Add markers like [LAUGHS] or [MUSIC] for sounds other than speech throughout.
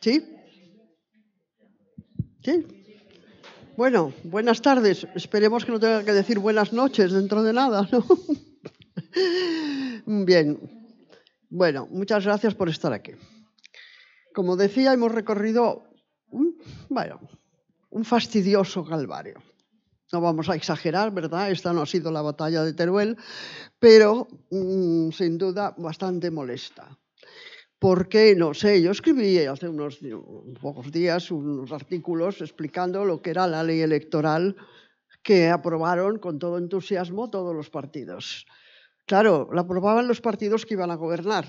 ¿Sí? ¿Sí? Bueno, buenas tardes. Esperemos que no tenga que decir buenas noches dentro de nada, ¿no? [LAUGHS] Bien. Bueno, muchas gracias por estar aquí. Como decía, hemos recorrido un, bueno, un fastidioso calvario. No vamos a exagerar, ¿verdad? Esta no ha sido la batalla de Teruel, pero mm, sin duda bastante molesta porque, no sé, yo escribí hace unos, pocos días unos artículos explicando lo que era la ley electoral que aprobaron con todo entusiasmo todos los partidos. Claro, la aprobaban los partidos que iban a gobernar,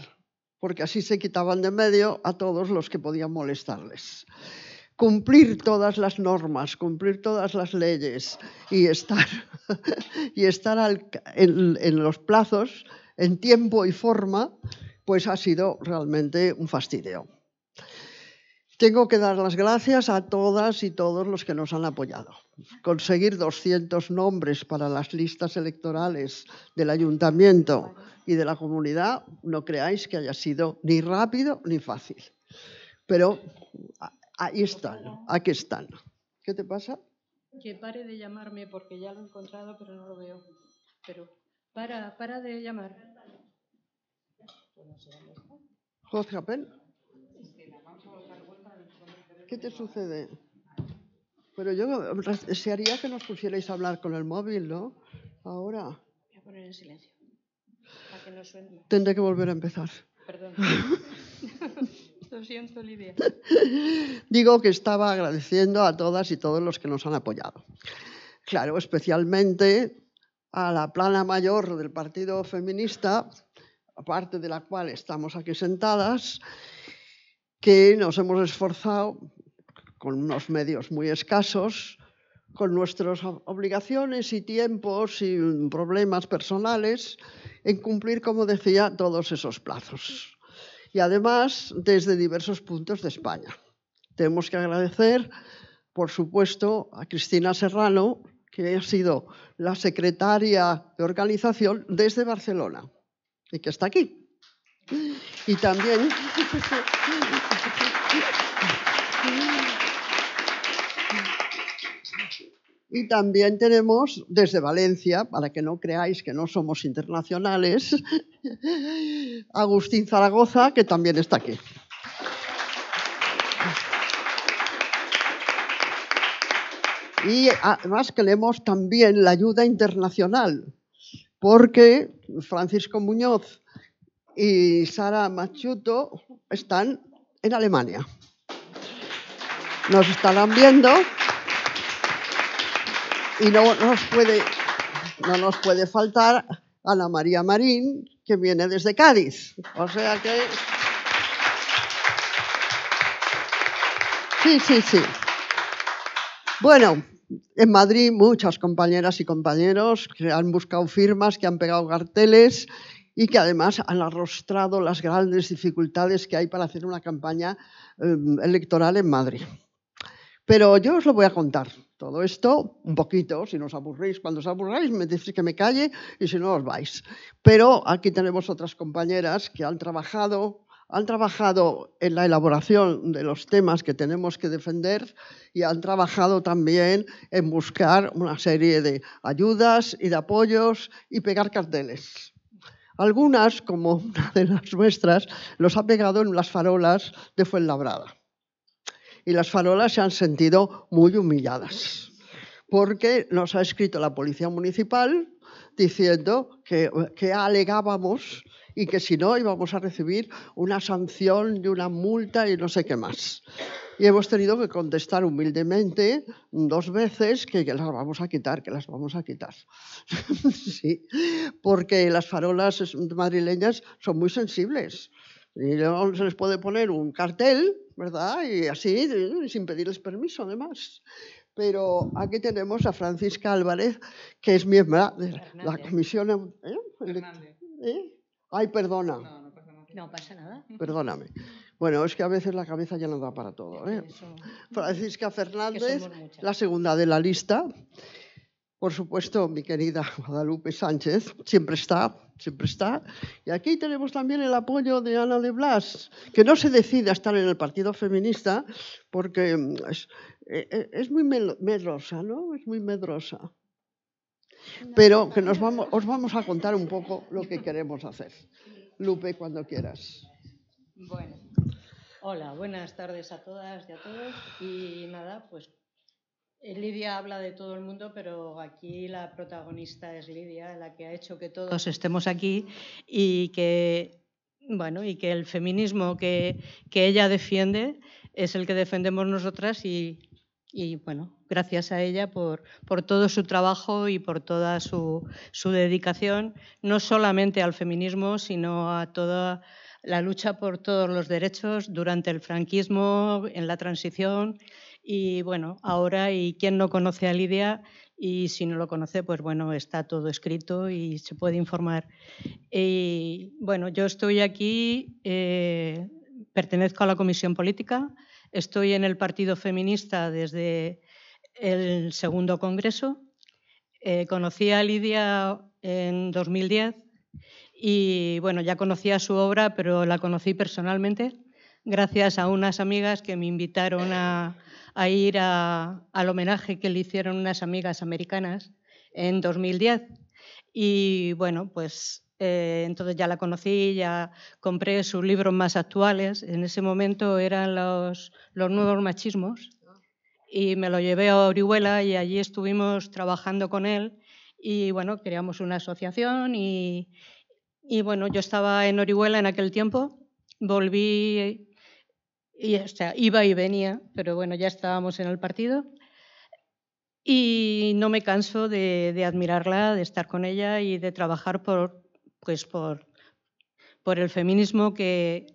porque así se quitaban de medio a todos los que podían molestarles. Cumplir todas las normas, cumplir todas las leyes y estar, [LAUGHS] y estar en los plazos, en tiempo y forma, pues ha sido realmente un fastidio. Tengo que dar las gracias a todas y todos los que nos han apoyado. Conseguir 200 nombres para las listas electorales del ayuntamiento y de la comunidad, no creáis que haya sido ni rápido ni fácil. Pero ahí están, aquí están. ¿Qué te pasa? Que pare de llamarme porque ya lo he encontrado, pero no lo veo. Pero para, para de llamar. Jorge ¿Qué te sucede? Pero yo desearía que nos pusierais a hablar con el móvil, ¿no? Ahora. Voy a poner en silencio. Para que no suene. Tendré que volver a empezar. Perdón. [LAUGHS] Lo siento, Olivia. Digo que estaba agradeciendo a todas y todos los que nos han apoyado. Claro, especialmente a la plana mayor del Partido Feminista, aparte de la cual estamos aquí sentadas, que nos hemos esforzado con unos medios muy escasos, con nuestras obligaciones y tiempos y problemas personales, en cumplir, como decía, todos esos plazos. Y además, desde diversos puntos de España. Tenemos que agradecer, por supuesto, a Cristina Serrano, que ha sido la secretaria de organización desde Barcelona y que está aquí. Y también... Y también tenemos desde Valencia, para que no creáis que no somos internacionales, Agustín Zaragoza, que también está aquí. Y además queremos también la ayuda internacional, porque Francisco Muñoz y Sara Machuto están en Alemania. Nos estarán viendo y no nos puede, no nos puede faltar Ana María Marín, que viene desde Cádiz. O sea que... Sí, sí, sí. Bueno, en Madrid muchas compañeras y compañeros que han buscado firmas, que han pegado carteles y que además han arrostrado las grandes dificultades que hay para hacer una campaña em, electoral en Madrid. Pero yo os lo voy a contar todo esto un poquito, si no os aburréis, cuando os aburráis me decís que me calle y si no os vais. Pero aquí tenemos otras compañeras que han trabajado han trabajado en la elaboración de los temas que tenemos que defender y han trabajado también en buscar una serie de ayudas y de apoyos y pegar carteles. Algunas, como una de las nuestras, los ha pegado en las farolas de Fuenlabrada. Y las farolas se han sentido muy humilladas, porque nos ha escrito la Policía Municipal diciendo que, que alegábamos y que si no íbamos a recibir una sanción y una multa y no sé qué más. Y hemos tenido que contestar humildemente dos veces que, las vamos a quitar, que las vamos a quitar. [LAUGHS] sí, porque las farolas madrileñas son muy sensibles. Y luego se les puede poner un cartel, ¿verdad? Y así, sin pedirles permiso, además pero aquí tenemos a Francisca Álvarez, que es miembro de la Comisión ¿eh? Ay, perdona. No, pasa nada. Perdóname. Bueno, es que a veces la cabeza ya no da para todo. ¿eh? Francisca Fernández, la segunda de la lista. Por supuesto, mi querida Guadalupe Sánchez, siempre está, siempre está. Y aquí tenemos también el apoyo de Ana de Blas, que no se decide a estar en el Partido Feminista porque mm, eh, eh, es muy medrosa, ¿no? Es muy medrosa pero que nos vamos, os vamos a contar un poco lo que queremos hacer. Lupe, cuando quieras. Bueno, hola, buenas tardes a todas y a todos. Y nada, pues eh, Lidia habla de todo el mundo, pero aquí la protagonista es Lidia, la que ha hecho que todos estemos aquí y que, bueno, y que el feminismo que, ella defiende es el que defendemos nosotras y bueno, gracias a ella por, todo su trabajo y por toda su, dedicación, no solamente al feminismo, sino a toda la lucha por todos los derechos durante el franquismo, en la transición y bueno, ahora y quien no conoce a Lidia y si no lo conoce, pues bueno, está todo escrito y se puede informar. Y bueno, yo estoy aquí, eh, pertenezco a la Comisión Política, estoy en el Partido Feminista desde el segundo congreso. Eh, conocí a Lidia en 2010 y bueno, ya conocía su obra, pero la conocí personalmente gracias a unas amigas que me invitaron a, ir al homenaje que le hicieron unas amigas americanas en 2010. Y bueno, pues eh, entonces ya la conocí, ya compré sus libros más actuales. En ese momento eran los nuevos machismos y me lo llevé a Orihuela y allí estuvimos trabajando con él y bueno, creamos una asociación y, y bueno, yo estaba en Orihuela en aquel tiempo, volví y o sea, iba y venía, pero bueno, ya estábamos en el partido. Y no me canso de, de admirarla, de estar con ella y de trabajar por, pues por, por el feminismo que,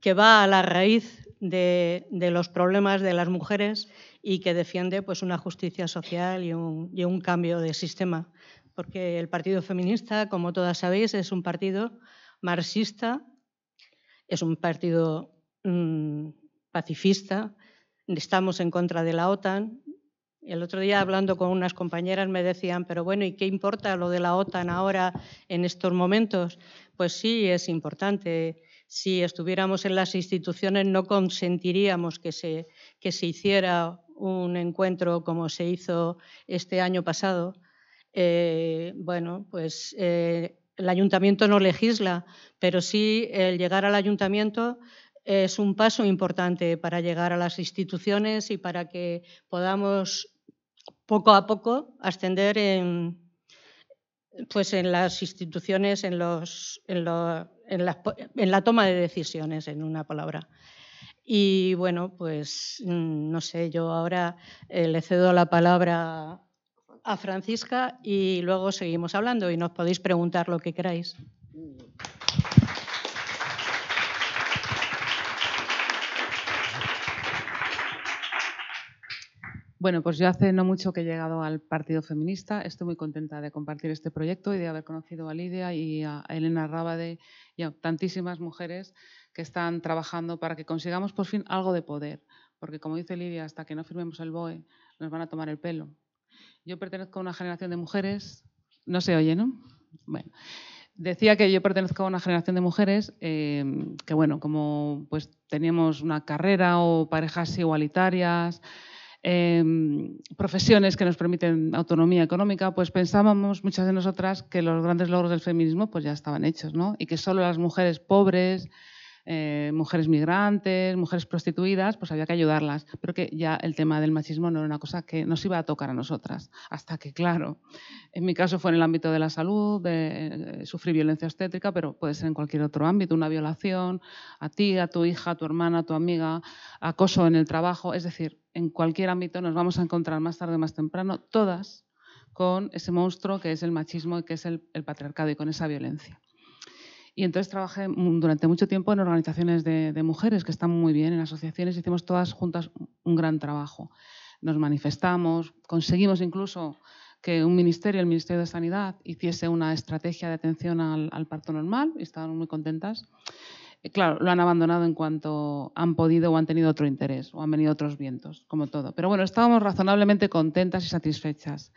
que va a la raíz de, los problemas de las mujeres y que defiende pues, una justicia social y un, cambio de sistema. Porque el Partido Feminista, como todas sabéis, es un partido marxista, es un partido mm, pacifista, estamos en contra de la OTAN. El otro día hablando con unas compañeras me decían, pero bueno, ¿y qué importa lo de la OTAN ahora en estos momentos? Pues sí, es importante si estuviéramos en las instituciones no consentiríamos que se, que se hiciera un encuentro como se hizo este año pasado. Eh, bueno, pues eh, el ayuntamiento no legisla, pero sí el llegar al ayuntamiento es un paso importante para llegar a las instituciones y para que podamos poco a poco ascender en, pues en las instituciones, en, los, en, lo, en, la, toma de decisiones, en una palabra. Y bueno, pues mm, no sé, yo ahora eh, le cedo la palabra a Francisca y luego seguimos hablando y nos podéis preguntar lo que queráis. Bueno, pues yo hace no mucho que he llegado al Partido Feminista. Estoy muy contenta de compartir este proyecto y de haber conocido a Lidia y a Elena Rábade y a tantísimas mujeres que están trabajando para que consigamos por fin algo de poder. Porque como dice Lidia, hasta que no firmemos el BOE nos van a tomar el pelo. Yo pertenezco a una generación de mujeres, no se oye, ¿no? Bueno, decía que yo pertenezco a una generación de mujeres eh, que, bueno, como pues teníamos una carrera o parejas igualitarias, Em, profesiones que nos permiten autonomía económica, pues pensábamos muchas de nosotras que los grandes logros del feminismo pues ya estaban hechos, ¿no? Y que solo las mujeres pobres, eh, mujeres migrantes, mujeres prostituidas, pues había que ayudarlas, pero que ya el tema del machismo no era una cosa que nos iba a tocar a nosotras, hasta que, claro, en mi caso fue en el ámbito de la salud, de, sufrir eh, sufrí violencia obstétrica, pero puede ser en cualquier otro ámbito, una violación a ti, a tu hija, a tu hermana, a tu amiga, acoso en el trabajo, es decir, en cualquier ámbito nos vamos a encontrar más tarde o más temprano, todas con ese monstruo que es el machismo y que es el patriarcado y con esa violencia. Y entonces trabajé durante mucho tiempo en organizaciones de, mujeres, que están muy bien, en asociaciones, hicimos todas juntas un gran trabajo. Nos manifestamos, conseguimos incluso que un ministerio, el Ministerio de Sanidad, hiciese una estrategia de atención al, parto normal y estaban muy contentas. Eh, claro, lo han abandonado en cuanto han podido o han tenido otro interés o han venido otros vientos, como todo. Pero bueno, estábamos razonablemente contentas y satisfechas.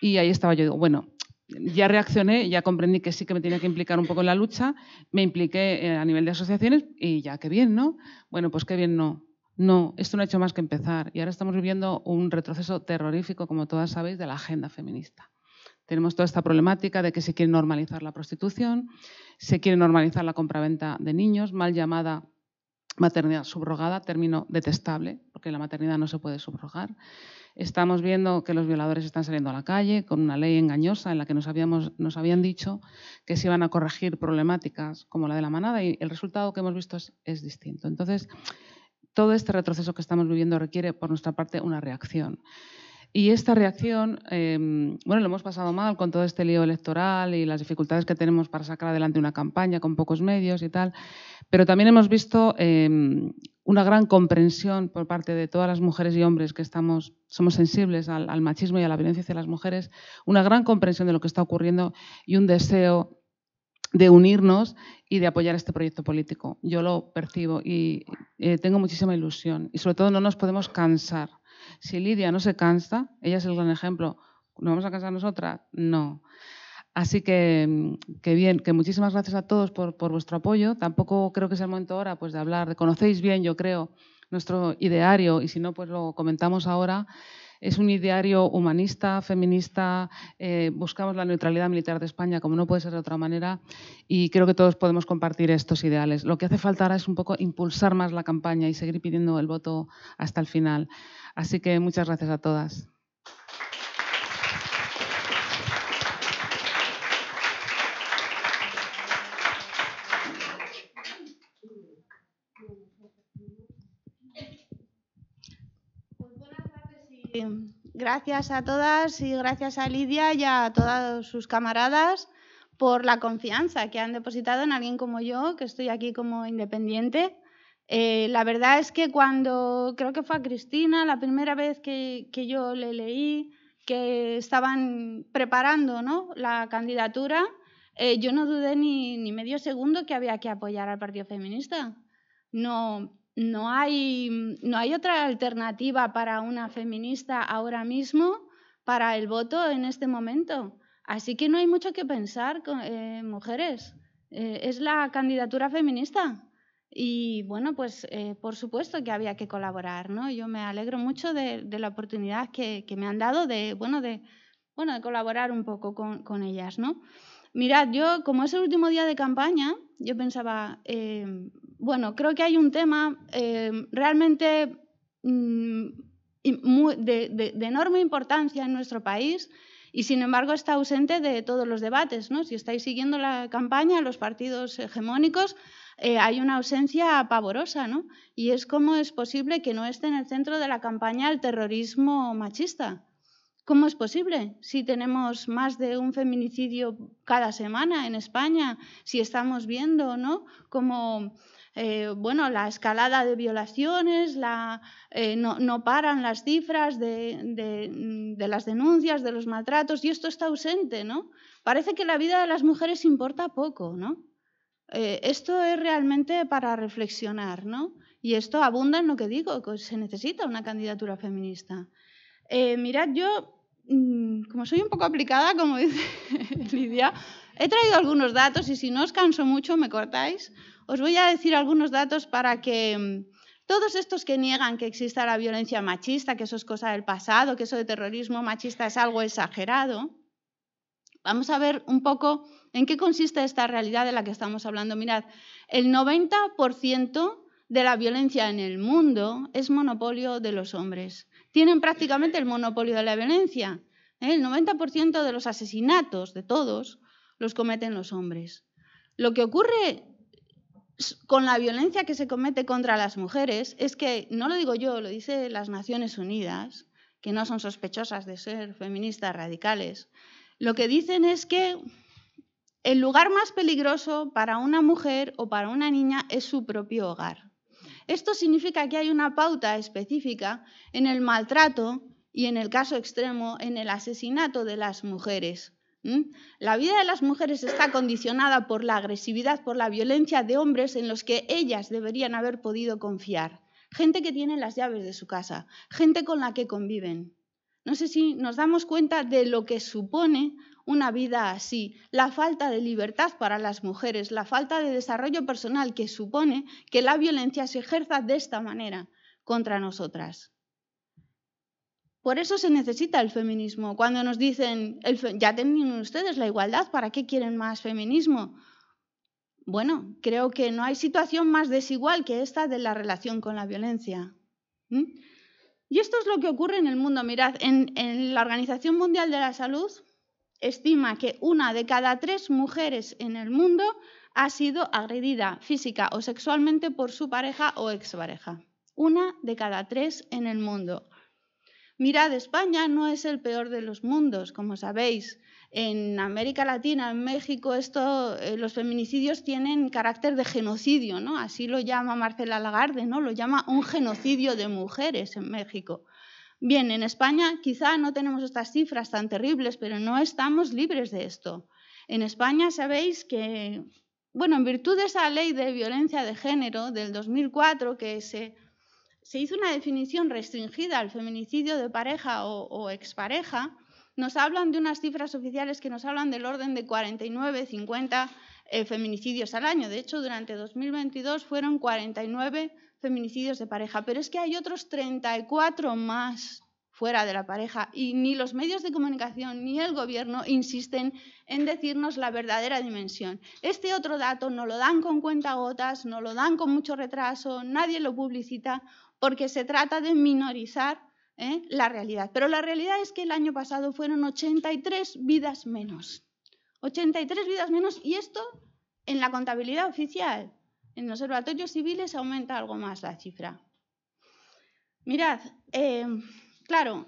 Y ahí estaba yo, digo, bueno, ya reaccioné, ya comprendí que sí que me tenía que implicar un poco en la lucha, me impliqué eh, a nivel de asociaciones y ya, qué bien, ¿no? Bueno, pues qué bien, no. No, esto no ha hecho más que empezar y ahora estamos viviendo un retroceso terrorífico, como todas sabéis, de la agenda feminista. Tenemos toda esta problemática de que se quiere normalizar la prostitución, se quiere normalizar la compraventa de niños, mal llamada maternidad subrogada, término detestable, porque la maternidad no se puede subrogar. Estamos viendo que los violadores están saliendo a la calle con una ley engañosa en la que nos, habíamos, nos habían dicho que se iban a corregir problemáticas como la de la manada y el resultado que hemos visto es, es distinto. Entonces, todo este retroceso que estamos viviendo requiere por nuestra parte una reacción. Y esta reacción, em, bueno, lo hemos pasado mal con todo este lío electoral y las dificultades que tenemos para sacar adelante una campaña con pocos medios y tal, pero también hemos visto em, una gran comprensión por parte de todas las mujeres y hombres que estamos, somos sensibles al, machismo y a la violencia hacia las mujeres, una gran comprensión de lo que está ocurriendo y un deseo de unirnos y de apoyar este proyecto político. Yo lo percibo y eh, tengo muchísima ilusión. Y sobre todo no nos podemos cansar si Lidia no se cansa, ella es el gran ejemplo, ¿nos vamos a cansar nosotras? No. Así que, mm, que, bien, que muchísimas gracias a todos por, por, vuestro apoyo. Tampoco creo que sea el momento ahora pues, de hablar, conocéis bien, yo creo, nuestro ideario y si no, pues lo comentamos ahora. Es un ideario humanista, feminista, eh, buscamos la neutralidad militar de España, como no puede ser de otra manera, y creo que todos podemos compartir estos ideales. Lo que hace falta ahora es un poco impulsar más la campaña y seguir pidiendo el voto hasta el final. Así que muchas gracias a todas. gracias a todas y gracias a Lidia y a todas sus camaradas por la confianza que han depositado en alguien como yo, que estoy aquí como independiente. Eh, la verdad es que cuando, creo que fue a Cristina, la primera vez que, yo le leí que estaban preparando ¿no? la candidatura, eh, yo no dudé ni, ni medio segundo que había que apoyar al Partido Feminista. No, no hay, mm, no hay otra alternativa para una feminista ahora mismo para el voto en este momento. Así que no hay mucho que pensar, eh, mujeres. Eh, es la candidatura feminista. Y bueno, pues eh, por supuesto que había que colaborar, ¿no? Yo me alegro mucho de, la oportunidad que, me han dado de, bueno, de, bueno, de colaborar un poco con, ellas, ¿no? Mirad, yo como es el último día de campaña, yo pensaba, em, bueno, creo que hay un tema eh, realmente mm, de, enorme importancia en nuestro país y, sin embargo, está ausente de todos los debates. ¿no? Si estáis siguiendo la campaña, los partidos hegemónicos, eh, hay una ausencia pavorosa, ¿no? Y es cómo es posible que no esté en el centro de la campaña el terrorismo machista. ¿Cómo es posible? Si tenemos más de un feminicidio cada semana en España, si estamos viendo ¿no? cómo eh, bueno, la escalada de violaciones, eh, no, paran las cifras mm, de, las denuncias, de los maltratos, y esto está ausente, ¿no? Parece que la vida de las mujeres importa poco, ¿no? Eh, esto es realmente para reflexionar, ¿no? Y esto abunda en lo que digo, que se necesita una candidatura feminista. mirad, yo mm, como soy un poco aplicada, como [LAUGHS] dice Lidia, he traído algunos datos y si no os canso mucho me cortáis, os voy a decir algunos datos para que mm, todos estos que niegan que exista la violencia machista, que eso es cosa del pasado, que eso de terrorismo machista es algo exagerado, vamos a ver un poco en qué consiste esta realidad de la que estamos hablando. Mirad, el 90% de la violencia en el mundo es monopolio de los hombres. Tienen prácticamente el monopolio de la violencia. ¿eh? El 90% de los asesinatos, de todos, los cometen los hombres. Lo que ocurre con la violencia que se comete contra las mujeres, es que, no lo digo yo, lo dice las Naciones Unidas, que no son sospechosas de ser feministas radicales, lo que dicen es que el lugar más peligroso para una mujer o para una niña es su propio hogar. Esto significa que hay una pauta específica en el maltrato y en el caso extremo, en el asesinato de las mujeres. La vida de las mujeres está condicionada por la agresividad, por la violencia de hombres en los que ellas deberían haber podido confiar. Gente que tiene las llaves de su casa, gente con la que conviven. No sé si nos damos cuenta de lo que supone una vida así, la falta de libertad para las mujeres, la falta de desarrollo personal que supone que la violencia se ejerza de esta manera contra nosotras. Por eso se necesita el feminismo. Cuando nos dicen, ya tienen ustedes la igualdad, ¿para qué quieren más feminismo? Bueno, creo que no hay situación más desigual que esta de la relación con la violencia. Y esto es lo que ocurre en el mundo. Mirad, en, la Organización Mundial de la Salud estima que una de cada tres mujeres en el mundo ha sido agredida física o sexualmente por su pareja o ex pareja. Una de cada tres en el mundo. Mirad, España no es el peor de los mundos, como sabéis. En América Latina, en México, esto, eh, los feminicidios tienen carácter de genocidio, ¿no? Así lo llama Marcela Lagarde, ¿no? Lo llama un genocidio de mujeres en México. Bien, en España quizá no tenemos estas cifras tan terribles, pero no estamos libres de esto. En España sabéis que, bueno, en virtud de esa ley de violencia de género del 2004 que se se hizo una definición restringida al feminicidio de pareja o, expareja, nos hablan de unas cifras oficiales que nos hablan del orden de 49, 50 eh, feminicidios al año. De hecho, durante 2022 fueron 49 feminicidios de pareja, pero es que hay otros 34 más fuera de la pareja y ni los medios de comunicación ni el gobierno insisten en decirnos la verdadera dimensión. Este otro dato no lo dan con cuentagotas, no lo dan con mucho retraso, nadie lo publicita porque se trata de minorizar ¿eh? la realidad. Pero la realidad es que el año pasado fueron 83 vidas menos. 83 vidas menos y esto en la contabilidad oficial. En los observatorios civiles aumenta algo más la cifra. Mirad, em, claro,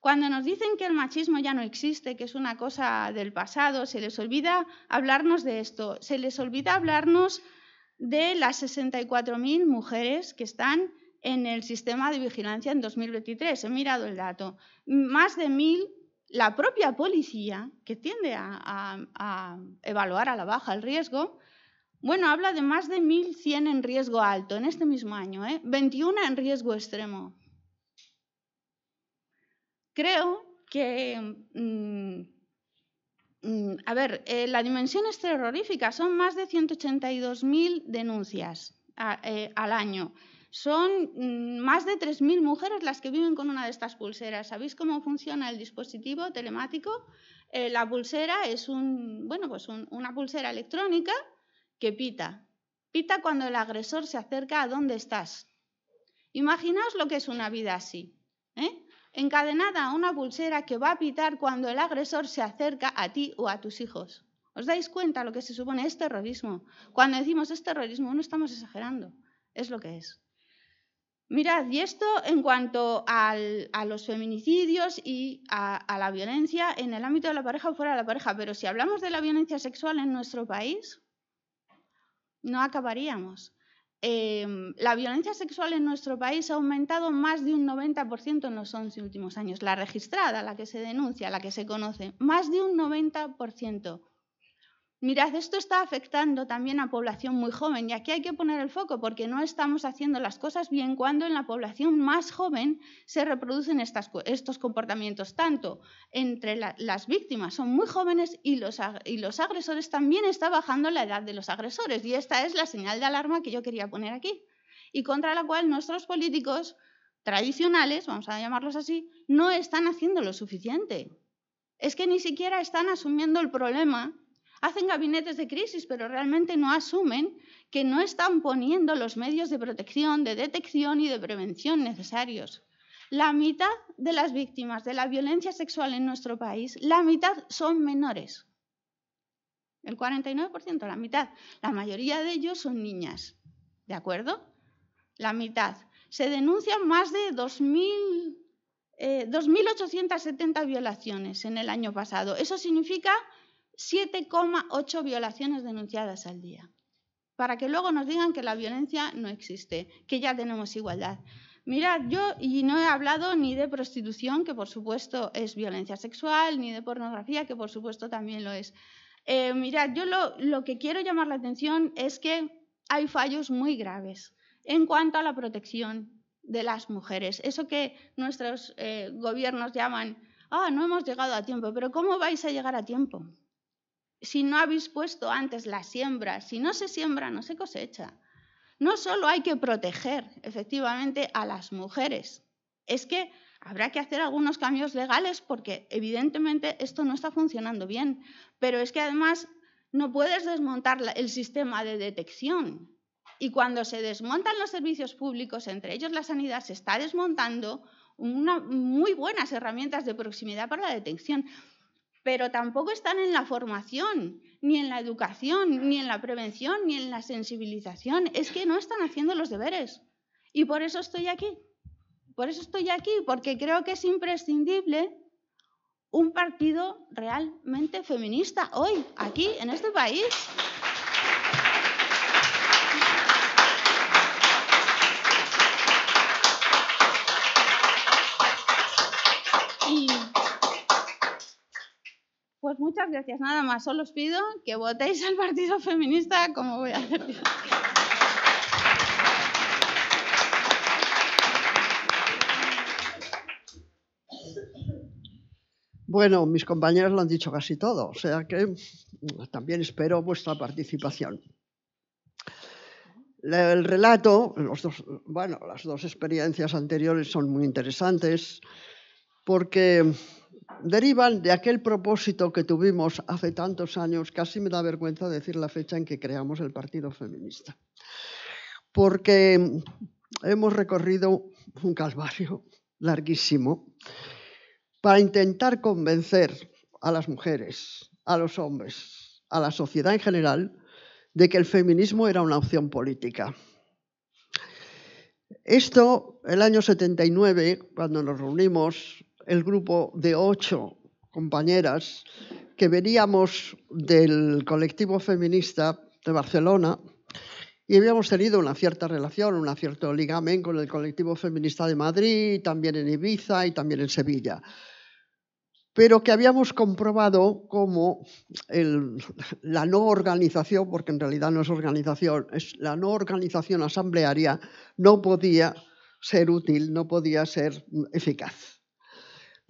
cuando nos dicen que el machismo ya no existe, que es una cosa del pasado, se les olvida hablarnos de esto, se les olvida hablarnos de las 64.000 mujeres que están en el sistema de vigilancia en 2023. He mirado el dato. Más de mil, la propia policía, que tiende a, evaluar a la baja el riesgo, bueno, habla de más de 1.100 en riesgo alto en este mismo año, ¿eh? 21 en riesgo extremo. Creo que, mm, mm, a ver, eh, la dimensión es terrorífica, son más de 182.000 denuncias eh, al año. Son mm, más de 3.000 mujeres las que viven con una de estas pulseras. ¿Sabéis cómo funciona el dispositivo telemático? Eh, la pulsera es un, bueno, pues una pulsera electrónica que pita. Pita cuando el agresor se acerca a donde estás. Imaginaos lo que es una vida así. ¿eh? Encadenada a una pulsera que va a pitar cuando el agresor se acerca a ti o a tus hijos. ¿Os dais cuenta lo que se supone es terrorismo? Cuando decimos es terrorismo no estamos exagerando, es lo que es. Mirad, y esto en cuanto a los feminicidios y a, la violencia en el ámbito de la pareja o fuera de la pareja, pero si hablamos de la violencia sexual en nuestro país, no acabaríamos. Eh, la violencia sexual en nuestro país ha aumentado más de un 90% en los 11 últimos años. La registrada, la que se denuncia, la que se conoce, más de un 90%. Mirad, esto está afectando también a población muy joven y aquí hay que poner el foco porque no estamos haciendo las cosas bien cuando en la población más joven se reproducen estos comportamientos, tanto entre las víctimas, son muy jóvenes y los, y los agresores también está bajando la edad de los agresores y esta es la señal de alarma que yo quería poner aquí y contra la cual nuestros políticos tradicionales, vamos a llamarlos así, no están haciendo lo suficiente. Es que ni siquiera están asumiendo el problema hacen gabinetes de crisis, pero realmente no asumen que no están poniendo los medios de protección, de detección y de prevención necesarios. La mitad de las víctimas de la violencia sexual en nuestro país, la mitad son menores. El 49%, la mitad. La mayoría de ellos son niñas. ¿De acuerdo? La mitad. Se denuncian más de 2.870 eh, violaciones en el año pasado. Eso significa 7,8 violaciones denunciadas al día. Para que luego nos digan que la violencia no existe, que ya tenemos igualdad. Mirad, yo y no he hablado ni de prostitución, que por supuesto es violencia sexual, ni de pornografía, que por supuesto también lo es. Eh, mirad, yo lo, que quiero llamar la atención es que hay fallos muy graves en cuanto a la protección de las mujeres. Eso que nuestros eh, gobiernos llaman, ah, no hemos llegado a tiempo, pero ¿cómo vais a llegar a tiempo? si no habéis puesto antes la siembra, si no se siembra, no se cosecha. No solo hay que proteger efectivamente a las mujeres, es que habrá que hacer algunos cambios legales porque evidentemente esto no está funcionando bien, pero es que además no puedes desmontar el sistema de detección. Y cuando se desmontan los servicios públicos, entre ellos la sanidad, se está desmontando muy buenas herramientas de proximidad para la detección pero tampoco están en la formación, ni en la educación, ni en la prevención, ni en la sensibilización. Es que no están haciendo los deberes. Y por eso estoy aquí. Por eso estoy aquí, porque creo que es imprescindible un partido realmente feminista hoy, aquí, en este país. Pues muchas gracias. Nada más, solo os pido que votéis al Partido Feminista como voy a hacer Bueno, mis compañeros lo han dicho casi todo, o sea que también espero vuestra participación. El relato, los bueno, las dos experiencias anteriores son muy interesantes porque derivan de aquel propósito que tuvimos hace tantos años, casi me da vergüenza decir la fecha en que creamos el Partido Feminista, porque hemos recorrido un calvario larguísimo para intentar convencer a las mujeres, a los hombres, a la sociedad en general, de que el feminismo era una opción política. Esto, el año 79, cuando nos reunimos el grupo de ocho compañeras que veníamos del colectivo feminista de Barcelona y habíamos tenido una cierta relación, un cierto ligamen con el colectivo feminista de Madrid, también en Ibiza y también en Sevilla. Pero que habíamos comprobado cómo la no organización, porque en realidad no es organización, es la no organización asamblearia, no podía ser útil, no podía ser eficaz.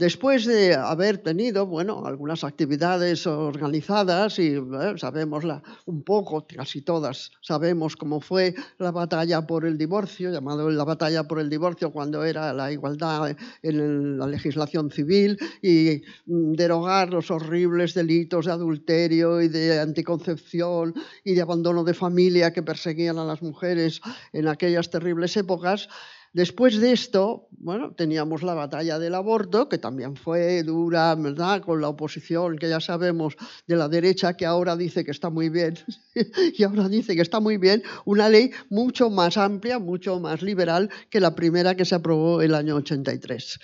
Después de haber tenido, bueno, algunas actividades organizadas y eh, sabemos la, un poco, casi todas sabemos cómo fue la batalla por el divorcio, llamado la batalla por el divorcio cuando era la igualdad en la legislación civil y mm, derogar los horribles delitos de adulterio y de anticoncepción y de abandono de familia que perseguían a las mujeres en aquellas terribles épocas. Después de esto, bueno, teníamos la batalla del aborto, que también fue dura, ¿verdad? Con la oposición que ya sabemos de la derecha que ahora dice que está muy bien, [LAUGHS] y ahora dice que está muy bien, una ley mucho más amplia, mucho más liberal que la primera que se aprobó el año 83.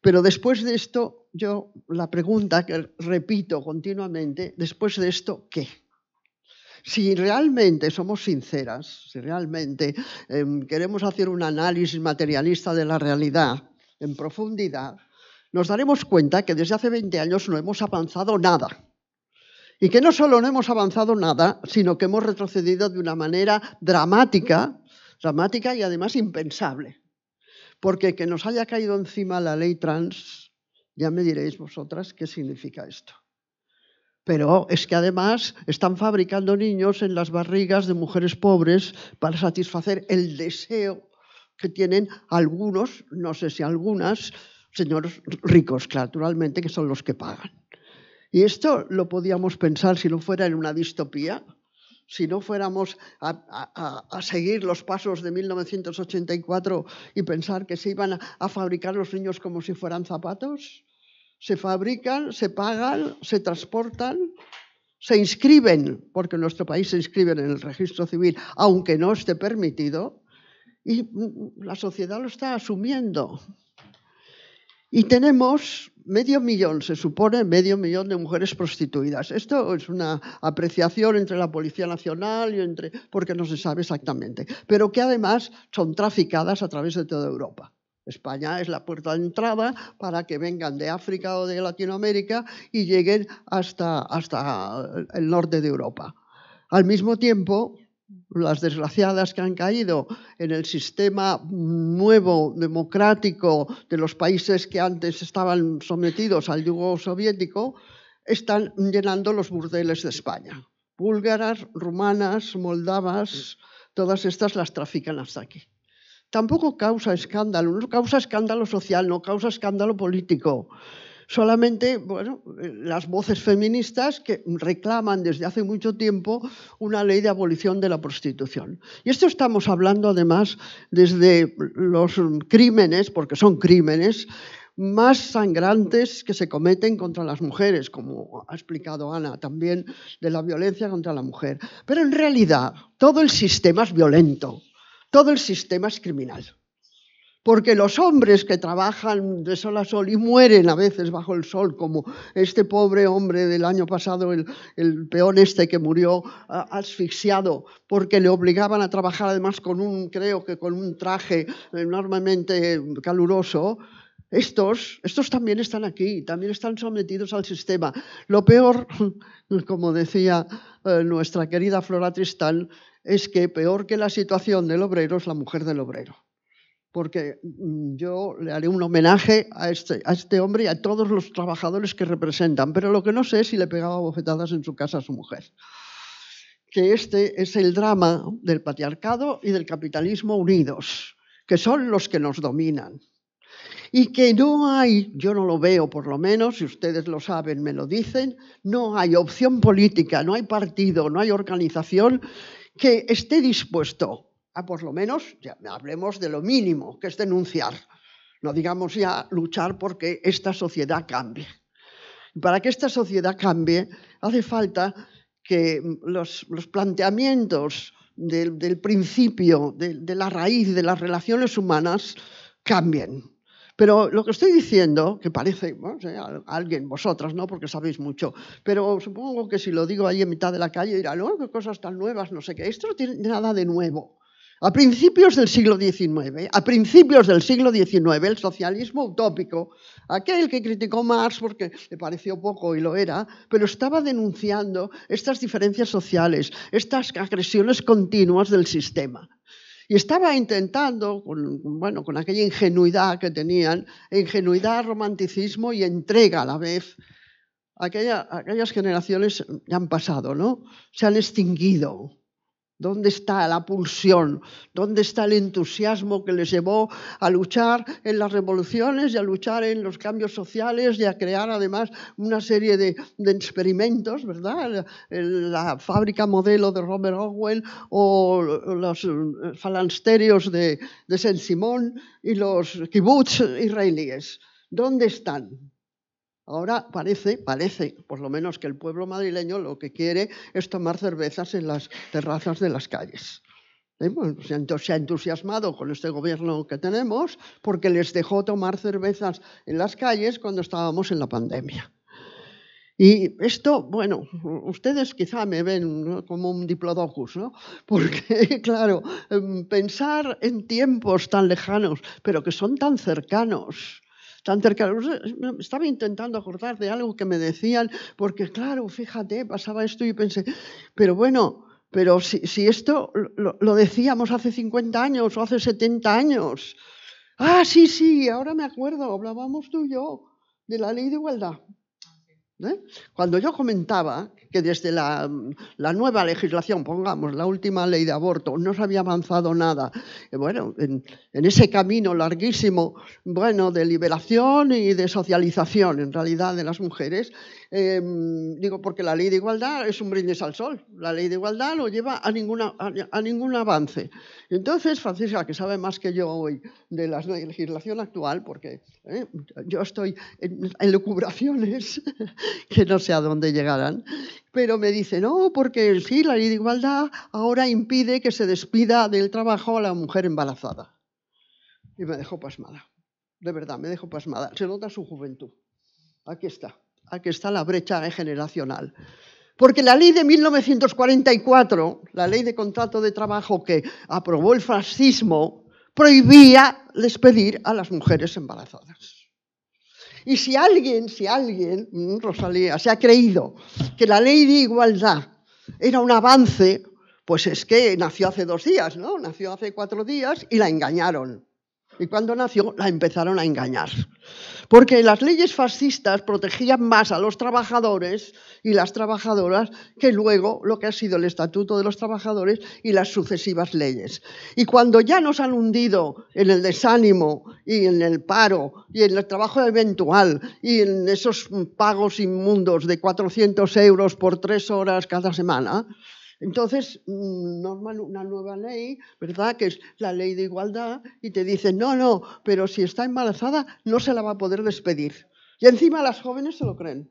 Pero después de esto, yo la pregunta que repito continuamente, después de esto, ¿qué? Si realmente somos sinceras, si realmente em, queremos hacer un análisis materialista de la realidad en profundidad, nos daremos cuenta que desde hace 20 años no hemos avanzado nada. Y que no solo no hemos avanzado nada, sino que hemos retrocedido de una manera dramática, dramática y además impensable. Porque que nos haya caído encima la ley trans, ya me diréis vosotras qué significa esto. Pero es que además están fabricando niños en las barrigas de mujeres pobres para satisfacer el deseo que tienen algunos, no sé si algunas, señores ricos, naturalmente, que son los que pagan. Y esto lo podíamos pensar si no fuera en una distopía, si no fuéramos a, seguir los pasos de 1984 y pensar que se iban a fabricar los niños como si fueran zapatos, se fabrican, se pagan, se transportan, se inscriben, porque en nuestro país se inscriben en el registro civil, aunque no esté permitido, y mm, mm, la sociedad lo está asumiendo. Y tenemos medio millón, se supone, medio millón de mujeres prostituidas. Esto es una apreciación entre la Policía Nacional y entre, porque no se sabe exactamente, pero que además son traficadas a través de toda Europa. España es la puerta de entrada para que vengan de África o de Latinoamérica y lleguen hasta, hasta el norte de Europa. Al mismo tiempo, las desgraciadas que han caído en el sistema nuevo democrático de los países que antes estaban sometidos al yugo soviético, están llenando los burdeles de España. Búlgaras, rumanas, moldavas, todas estas las trafican hasta aquí tampoco causa escándalo, no causa escándalo social, no causa escándalo político. Solamente, bueno, eh, las voces feministas que reclaman desde hace mucho tiempo una ley de abolición de la prostitución. Y esto estamos hablando además desde los crímenes, porque son crímenes, más sangrantes que se cometen contra las mujeres, como ha explicado Ana también, de la violencia contra la mujer. Pero en realidad todo el sistema es violento todo el sistema es criminal. Porque los hombres que trabajan de sol a sol y mueren a veces bajo el sol, como este pobre hombre del año pasado, el, peón este que murió asfixiado, porque le obligaban a trabajar además con un, creo que con un traje enormemente caluroso, estos, estos también están aquí, también están sometidos al sistema. Lo peor, [LAUGHS] como decía eh, nuestra querida Flora Tristán, es que peor que la situación del obrero es la mujer del obrero. Porque mm, yo le haré un homenaje a este, a este hombre y a todos los trabajadores que representan, pero lo que no sé es si le pegaba bofetadas en su casa a su mujer. Que este es el drama del patriarcado y del capitalismo unidos, que son los que nos dominan y que no hay, yo no lo veo por lo menos, si ustedes lo saben, me lo dicen, no hay opción política, no hay partido, no hay organización que esté dispuesto a por lo menos, hablemos de lo mínimo, que es denunciar, no digamos ya luchar porque esta sociedad cambie. Para que esta sociedad cambie hace falta que los, planteamientos del, principio, de la raíz de las relaciones humanas, cambien. Pero lo que estoy diciendo, que parece, no sé, alguien, vosotras, ¿no? Porque sabéis mucho, pero supongo que si lo digo ahí en mitad de la calle dirán, no, qué cosas tan nuevas, no sé qué. Esto no tiene nada de nuevo. A principios del siglo XIX, a principios del siglo XIX, el socialismo utópico, aquel que criticó Marx porque le pareció poco y lo era, pero estaba denunciando estas diferencias sociales, estas agresiones continuas del sistema. Y estaba intentando, con, bueno, con aquella ingenuidad que tenían, ingenuidad, romanticismo y entrega a la vez. aquellas generaciones ya han pasado, ¿no? Se han extinguido. ¿Dónde está la pulsión? ¿Dónde está el entusiasmo que les llevó a luchar en las revoluciones y a luchar en los cambios sociales y a crear además una serie de, experimentos, ¿verdad? La fábrica modelo de Robert Orwell o los eh, falansterios de, de Saint simon y los kibbutz israelíes. ¿Dónde están? Ahora parece, parece, por lo menos que el pueblo madrileño lo que quiere es tomar cervezas en las terrazas de las calles. ¿Eh? se, ha entusiasmado con este gobierno que tenemos porque les dejó tomar cervezas en las calles cuando estábamos en la pandemia. Y esto, bueno, ustedes quizá me ven como un diplodocus, ¿no? [LAUGHS] Porque, claro, em, pensar en tiempos tan lejanos, pero que son tan cercanos, estaba intentando acordar de algo que me decían, porque claro, fíjate, pasaba esto y pensé, pero bueno, pero si, si esto lo, decíamos hace 50 años o hace 70 años. Ah, sí, sí, ahora me acuerdo, hablábamos tú y yo de la ley de igualdad. ¿eh? Cuando yo comentaba que desde la, nueva legislación, pongamos la última ley de aborto, no se había avanzado nada. Eh, bueno, en, ese camino larguísimo, bueno, de liberación y de socialización, en realidad, de las mujeres, em, digo, porque la ley de igualdad es un brindis al sol. La ley de igualdad no lleva a, ninguna, a, ningún avance. Entonces, Francisca, que sabe más que yo hoy de la legislación actual, porque eh, yo estoy en, en [LAUGHS] que no sé a dónde llegarán, pero me dice, no, porque sí, la ley de igualdad ahora impide que se despida del trabajo a la mujer embarazada. Y me dejó pasmada, de verdad, me dejó pasmada. Se nota su juventud. Aquí está, aquí está la brecha generacional. Porque la ley de 1944, la ley de contrato de trabajo que aprobó el fascismo, prohibía despedir a las mujeres embarazadas. Y si alguien, si alguien, mm, Rosalía, se ha creído que la ley de igualdad era un avance, pues es que nació hace dos días, ¿no? Nació hace cuatro días y la engañaron. Y cuando nació, la empezaron a engañar porque las leyes fascistas protegían más a los trabajadores y las trabajadoras que luego lo que ha sido el Estatuto de los Trabajadores y las sucesivas leyes. Y cuando ya nos han hundido en el desánimo y en el paro y en el trabajo eventual y en esos pagos inmundos de 400 euros por tres horas cada semana, entonces, mm, normal una nueva ley, ¿verdad? Que es la ley de igualdad, y te dicen, no, no, pero si está embarazada no se la va a poder despedir. Y encima las jóvenes se lo creen.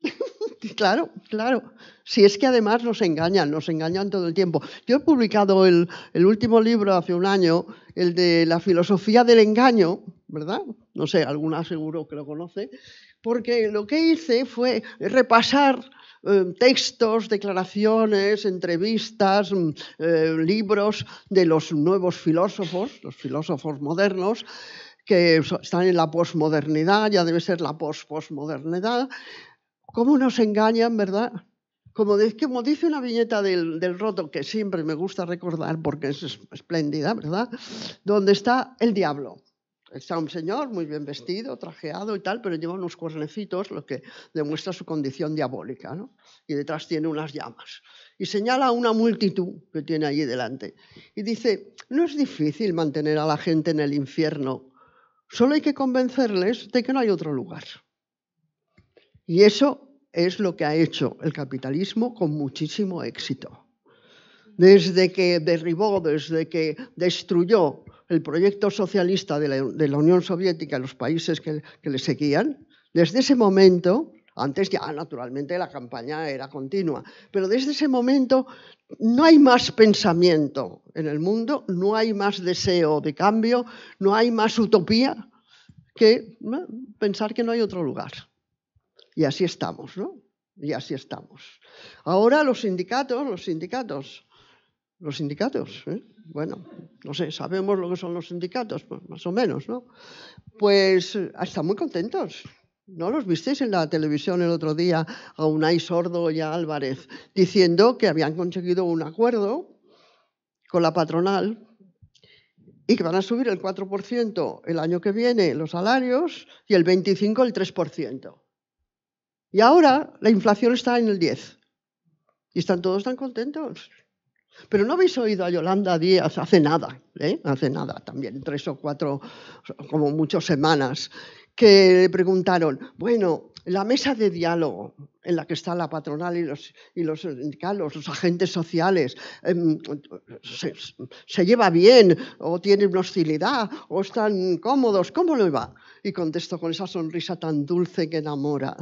[LAUGHS] claro, claro. Si es que además nos engañan, nos engañan todo el tiempo. Yo he publicado el, el, último libro hace un año, el de la filosofía del engaño, ¿verdad? No sé, alguna seguro que lo conoce, porque lo que hice fue repasar eh, textos, declaraciones, entrevistas, mm, eh, libros de los nuevos filósofos, los filósofos modernos, que están en la posmodernidad, ya debe ser la post-posmodernidad. ¿Cómo nos engañan, verdad? Como, dice una viñeta del, del, roto, que siempre me gusta recordar porque es espléndida, ¿verdad? Donde está el diablo Está un señor muy bien vestido, trajeado y tal, pero lleva unos cuernecitos, lo que demuestra su condición diabólica, Y detrás tiene unas llamas. Y señala a una multitud que tiene allí delante. Y dice, no es difícil mantener a la gente en el infierno, solo hay que convencerles de que no hay otro lugar. Y eso es lo que ha hecho el capitalismo con muchísimo éxito. Desde que derribó, desde que destruyó el proyecto socialista de la, Unión Soviética y los países que, le seguían, desde ese momento, antes ya naturalmente la campaña era continua, pero desde ese momento no hay más pensamiento en el mundo, no hay más deseo de cambio, no hay más utopía que pensar que no hay otro lugar. Y así estamos, ¿no? Y así estamos. Ahora los sindicatos, los sindicatos los sindicatos. ¿eh? Bueno, no sé, sabemos lo que son los sindicatos, pues más o menos, ¿no? Pues ah, están muy contentos. ¿No los visteis en la televisión el otro día a Unai Sordo y a Álvarez diciendo que habían conseguido un acuerdo con la patronal y que van a subir el 4% el año que viene los salarios y el 25% el 3%? Y ahora la inflación está en el 10%. Y están todos tan contentos. Pero no habéis oído a Yolanda Díaz hace nada, ¿eh? hace nada también, tres o cuatro, como muchas semanas, que le preguntaron, bueno, la mesa de diálogo en la que está la patronal y los, y los los agentes sociales, em, se, lleva bien o tienen hostilidad o están cómodos, ¿cómo lo va? Y contestó con esa sonrisa tan dulce que enamora.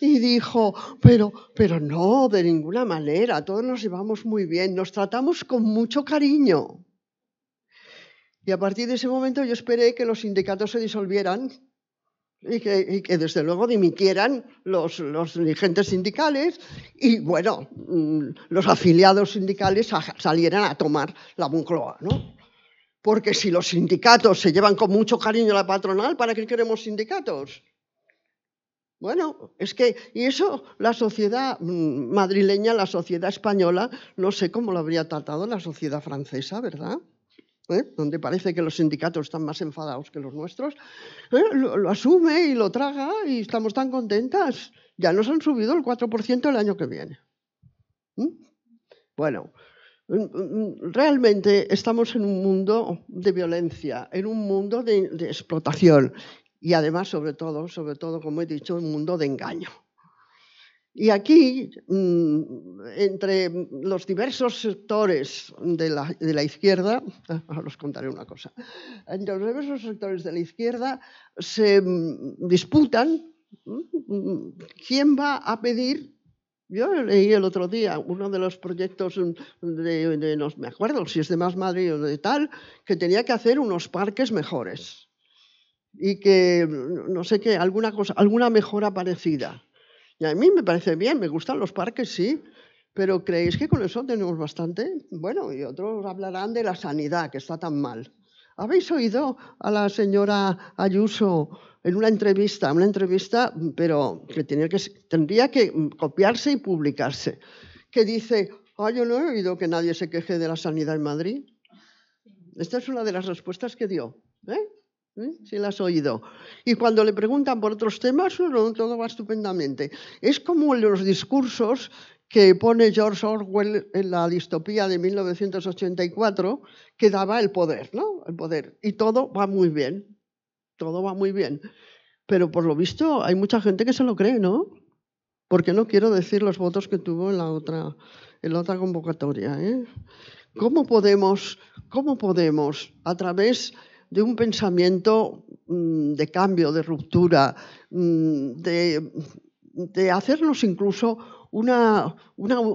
Y dijo, pero, pero no, de ninguna manera, todos nos llevamos muy bien, nos tratamos con mucho cariño. Y a partir de ese momento yo esperé que los sindicatos se disolvieran y que, desde luego dimitieran los, dirigentes sindicales y, bueno, mm, los afiliados sindicales salieran a tomar la buncloa, ¿no? Porque si los sindicatos se llevan con mucho cariño a la patronal, ¿para qué queremos sindicatos? Bueno, es que, y eso la sociedad mm, madrileña, la sociedad española, no sé cómo lo habría tratado la sociedad francesa, ¿verdad? ¿eh? donde parece que los sindicatos están más enfadados que los nuestros, ¿eh? lo, asume y lo traga y estamos tan contentas. Ya nos han subido el 4% el año que viene. ¿Mm? Bueno, mm, mm, realmente estamos en un mundo de violencia, en un mundo de, de explotación y además, sobre todo, sobre todo, como he dicho, un mundo de engaño. Y aquí, mm, entre los diversos sectores de la, izquierda, [LAUGHS] os contaré una cosa, entre los diversos sectores de la izquierda se mm, disputan mm, quién va a pedir yo leí el otro día uno de los proyectos de, no me acuerdo si es de Más Madrid o de tal, que tenía que hacer unos parques mejores y que no sé qué, alguna cosa, alguna mejora parecida. Y a mí me parece bien, me gustan los parques, sí, pero ¿creéis que con eso tenemos bastante? Bueno, y otros hablarán de la sanidad, que está tan mal. ¿Habéis oído a la señora Ayuso en una entrevista, una entrevista, pero que, tenía que tendría que copiarse y publicarse, que dice, ah, yo no he oído que nadie se queje de la sanidad en Madrid? Esta es una de las respuestas que dio. ¿eh? ¿Mm? si la has oído. Y cuando le preguntan por otros temas, todo va estupendamente. Es como los discursos que pone George Orwell en la distopía de 1984, que daba el poder, ¿no? El poder. Y todo va muy bien, todo va muy bien. Pero por lo visto hay mucha gente que se lo cree, ¿no? Porque no quiero decir los votos que tuvo en la otra, en la otra convocatoria. ¿eh? ¿Cómo podemos, cómo podemos a través de un pensamiento mm, de cambio, de ruptura, mm, de, hacernos incluso una,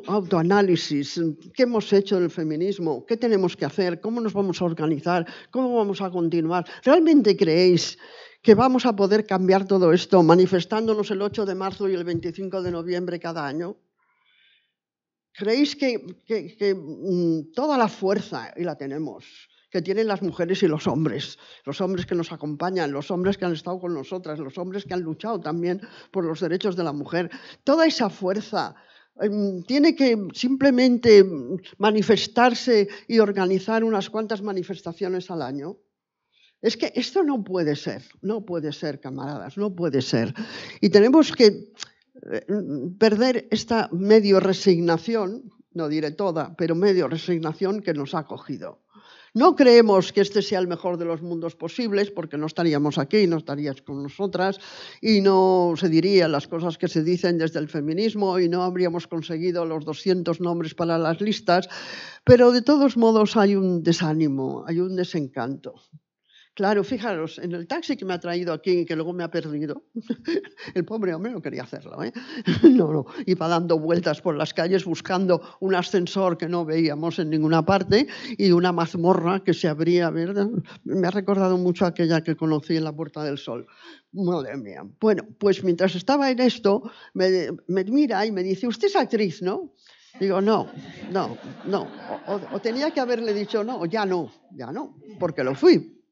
autoanálisis, qué hemos hecho del feminismo, qué tenemos que hacer, cómo nos vamos a organizar, cómo vamos a continuar. ¿Realmente creéis que vamos a poder cambiar todo esto manifestándonos el 8 de marzo y el 25 de noviembre cada año? ¿Creéis que, que mm, toda la fuerza, y la tenemos, que tienen las mujeres y los hombres, los hombres que nos acompañan, los hombres que han estado con nosotras, los hombres que han luchado también por los derechos de la mujer. Toda esa fuerza em, tiene que simplemente manifestarse y organizar unas cuantas manifestaciones al año. Es que esto no puede ser, no puede ser, camaradas, no puede ser. Y tenemos que eh, perder esta medio resignación, no diré toda, pero medio resignación que nos ha cogido. No creemos que este sea el mejor de los mundos posibles, porque no estaríamos aquí, no estarías con nosotras, y no se dirían las cosas que se dicen desde el feminismo, y no habríamos conseguido los 200 nombres para las listas, pero de todos modos hay un desánimo, hay un desencanto. Claro, fijaros, en el taxi que me ha traído aquí y que luego me ha perdido, [LAUGHS] el pobre hombre no quería hacerlo, ¿eh? [LAUGHS] No, no, iba dando vueltas por las calles buscando un ascensor que no veíamos en ninguna parte y una mazmorra que se abría, ¿verdad? Me ha recordado mucho aquella que conocí en la Puerta del Sol. Madre mía. Bueno, pues mientras estaba en esto, me, mira y me dice, usted es actriz, ¿no? Digo, no, no, no. O, o tenía que haberle dicho, no, ya no, ya no, porque lo fui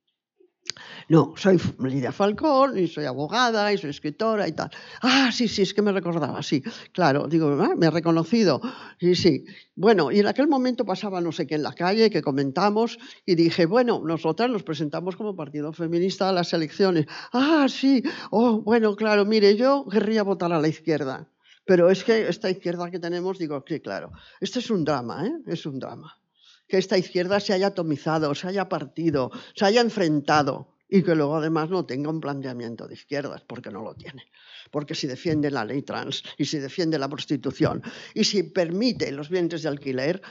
no, soy Lidia Falcón y soy abogada y soy escritora y tal. Ah, sí, sí, es que me recordaba, sí. Claro, digo, ah, me he reconocido. Sí, sí. Bueno, y en aquel momento pasaba no sé qué en la calle que comentamos y dije, bueno, nosotras nos presentamos como partido feminista a las elecciones. Ah, sí. Oh, bueno, claro, mire, yo querría votar a la izquierda. Pero es que esta izquierda que tenemos, digo, sí, claro, este es un drama, ¿eh? Es un drama. Que esta izquierda se haya atomizado, se haya partido, se haya enfrentado y que luego además no tenga un planteamiento de izquierdas, porque no lo tiene. Porque si defiende la ley trans y si defiende la prostitución y si permite los bienes de alquiler,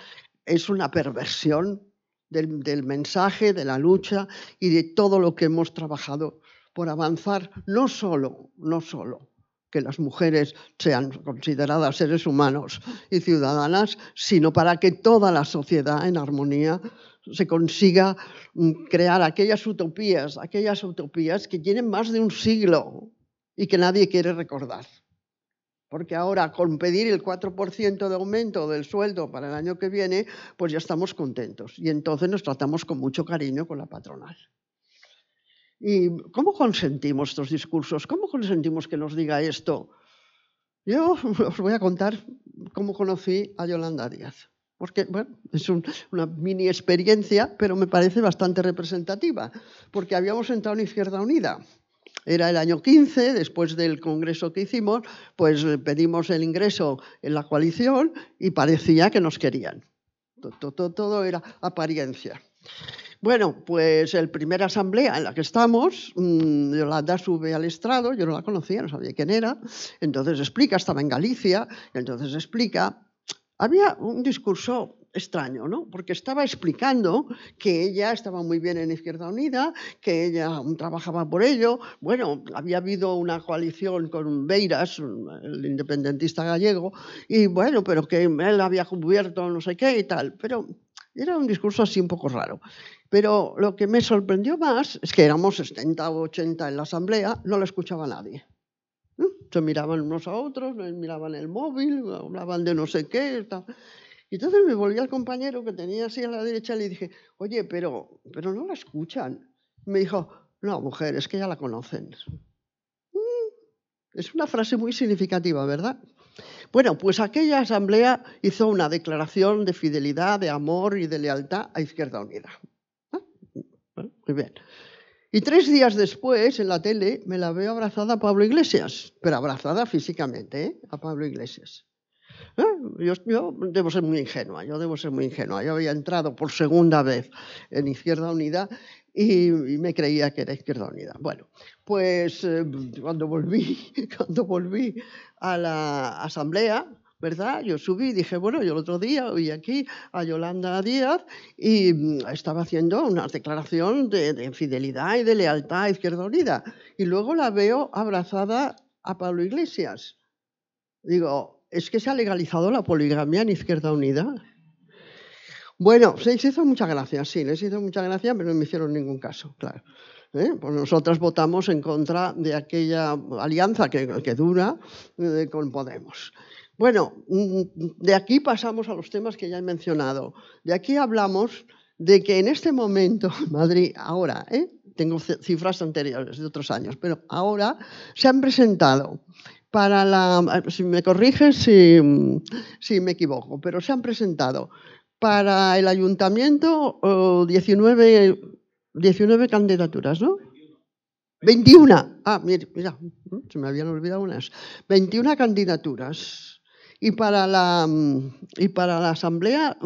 es una perversión del, mensaje, de la lucha y de todo lo que hemos trabajado por avanzar, no solo, no solo que las mujeres sean consideradas seres humanos y ciudadanas, sino para que toda la sociedad en armonía se consiga mm, crear aquellas utopías, aquellas utopías que tienen más de un siglo y que nadie quiere recordar. Porque ahora con pedir el 4% de aumento del sueldo para el año que viene, pues ya estamos contentos. Y entonces nos tratamos con mucho cariño con la patronal. ¿Y cómo consentimos estos discursos? ¿Cómo consentimos que nos diga esto? Yo [LAUGHS] os voy a contar cómo conocí a Yolanda Díaz porque bueno, es una mini experiencia, pero me parece bastante representativa, porque habíamos entrado en Izquierda Unida. Era el año 15, después del congreso que hicimos, pues eh, pedimos el ingreso en la coalición y parecía que nos querían. Todo, era apariencia. Bueno, pues el primera asamblea en la que estamos, mm, Yolanda sube al estrado, yo no la conocía, no sabía quién era, entonces explica, estaba en Galicia, entonces explica había un discurso extraño, ¿no? Porque estaba explicando que ella estaba muy bien en Izquierda Unida, que ella trabajaba por ello. Bueno, había habido una coalición con Beiras, el independentista gallego, y bueno, pero que él había cubierto no sé qué y tal. Pero era un discurso así un poco raro. Pero lo que me sorprendió más es que éramos 70 o 80 en la asamblea, no lo escuchaba nadie se miraban unos a otros, eh, miraban el móvil, hablaban de no sé qué. Tal. Y entonces me volví al compañero que tenía así a la derecha y le dije, oye, pero, pero no la escuchan. me dijo, no, mujer, es que ya la conocen. Mm, es una frase muy significativa, ¿verdad? Bueno, pues aquella asamblea hizo una declaración de fidelidad, de amor y de lealtad a Izquierda Unida. Ah, muy bien. Y tres días después, en la tele, me la veo abrazada a Pablo Iglesias, pero abrazada físicamente, ¿eh? a Pablo Iglesias. ¿Eh? Yo, debo ser muy ingenua, yo debo ser muy ingenua. Yo había entrado por segunda vez en Izquierda Unida y, me creía que era Izquierda Unida. Bueno, pues eh, cuando volví, [LAUGHS] cuando volví a la asamblea, ¿verdad? Yo subí y dije, bueno, yo el otro día oí aquí a Yolanda Díaz y mm, estaba haciendo una declaración de, de fidelidad y de lealtad a Izquierda Unida. Y luego la veo abrazada a Pablo Iglesias. Digo, ¿es que se ha legalizado la poligamia en Izquierda Unida? Bueno, se les hizo mucha gracia, sí, les hizo mucha gracias pero no me hicieron ningún caso, claro. ¿eh? Pues nosotras votamos en contra de aquella alianza que, dura eh, con Podemos. Bueno, mm, mm, de aquí pasamos a los temas que ya he mencionado. De aquí hablamos de que en este momento, [LAUGHS] Madrid, ahora, ¿eh? tengo cifras anteriores de otros años, pero ahora se han presentado para la, si me corriges si, mm, me equivoco, pero se han presentado para el ayuntamiento 19, 19 candidaturas, ¿no? 21. Ah, mira, se me habían olvidado unas. 21 candidaturas y para la, mm, y para la asamblea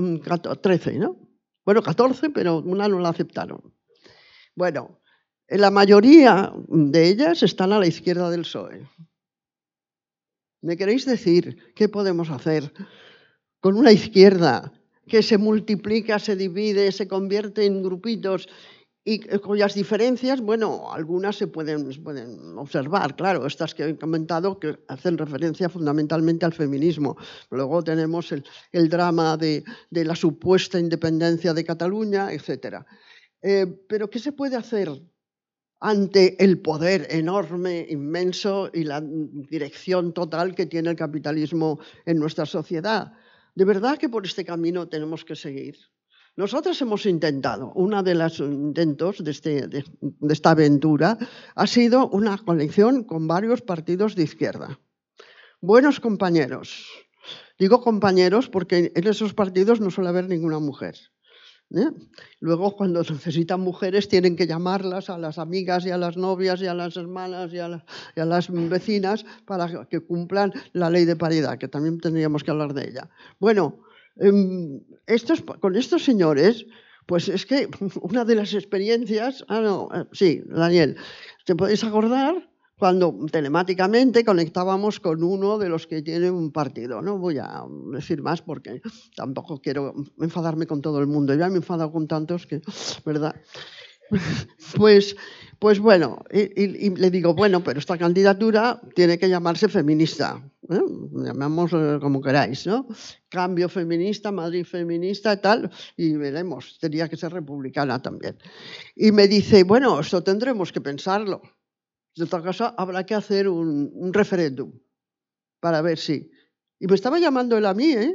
13, mm, ¿no? Bueno, 14, pero una no la aceptaron. Bueno, eh, la mayoría mm, de ellas están a la izquierda del PSOE. ¿Me queréis decir qué podemos hacer con una izquierda que se multiplica, se divide, se convierte en grupitos y eh, cuyas diferencias, bueno, algunas se pueden, observar, claro, estas que he comentado que hacen referencia fundamentalmente al feminismo. Luego tenemos el, drama de, la supuesta independencia de Cataluña, etc. Eh, pero ¿qué se puede hacer ante el poder enorme, inmenso y la dirección total que tiene el capitalismo en nuestra sociedad? ¿De verdad que por este camino tenemos que seguir? Nosotros hemos intentado, uno de los intentos este, de, esta aventura ha sido una colección con varios partidos de izquierda. Buenos compañeros. Digo compañeros porque en esos partidos no suele haber ninguna mujer. ¿eh? Luego, cuando necesitan mujeres, tienen que llamarlas a las amigas y a las novias y a las hermanas y a, y a, las vecinas para que cumplan la ley de paridad, que también tendríamos que hablar de ella. Bueno, Em, estos, con estos señores, pues es que [LAUGHS] una de las experiencias, ah, no, eh, sí, Daniel, ¿te podéis acordar? Cuando telemáticamente conectábamos con uno de los que tiene un partido. No voy a decir más porque tampoco quiero enfadarme con todo el mundo. Ya me he enfadado con tantos que, ¿verdad? [LAUGHS] Pues, pues bueno, y, le digo, bueno, pero esta candidatura tiene que llamarse feminista. ¿eh? Llamamos eh, como queráis, ¿no? Cambio feminista, Madrid feminista y tal, y veremos, tenía que ser republicana también. Y me dice, bueno, eso tendremos que pensarlo. De otra cosa, habrá que hacer un, referéndum para ver si. Y me estaba llamando él a mí, ¿eh?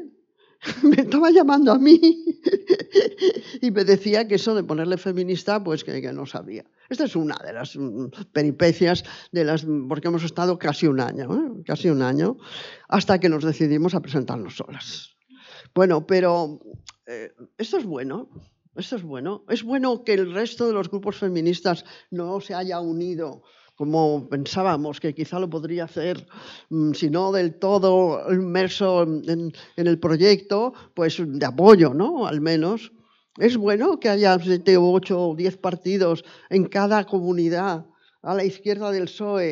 [LAUGHS] me estaba llamando a mí [LAUGHS] y me decía que eso de ponerle feminista, pues que no sabía. Esta es una de las mm, peripecias de las, porque hemos estado casi un año, ¿eh? casi un año, hasta que nos decidimos a presentarnos solas. Bueno, pero eh, esto es bueno. Esto es bueno. Es bueno que el resto de los grupos feministas no se haya unido como pensábamos que quizá lo podría hacer, mm, si no del todo inmerso en, en, el proyecto, pues de apoyo, ¿no? Al menos. Es bueno que haya siete ocho o diez partidos en cada comunidad a la izquierda del PSOE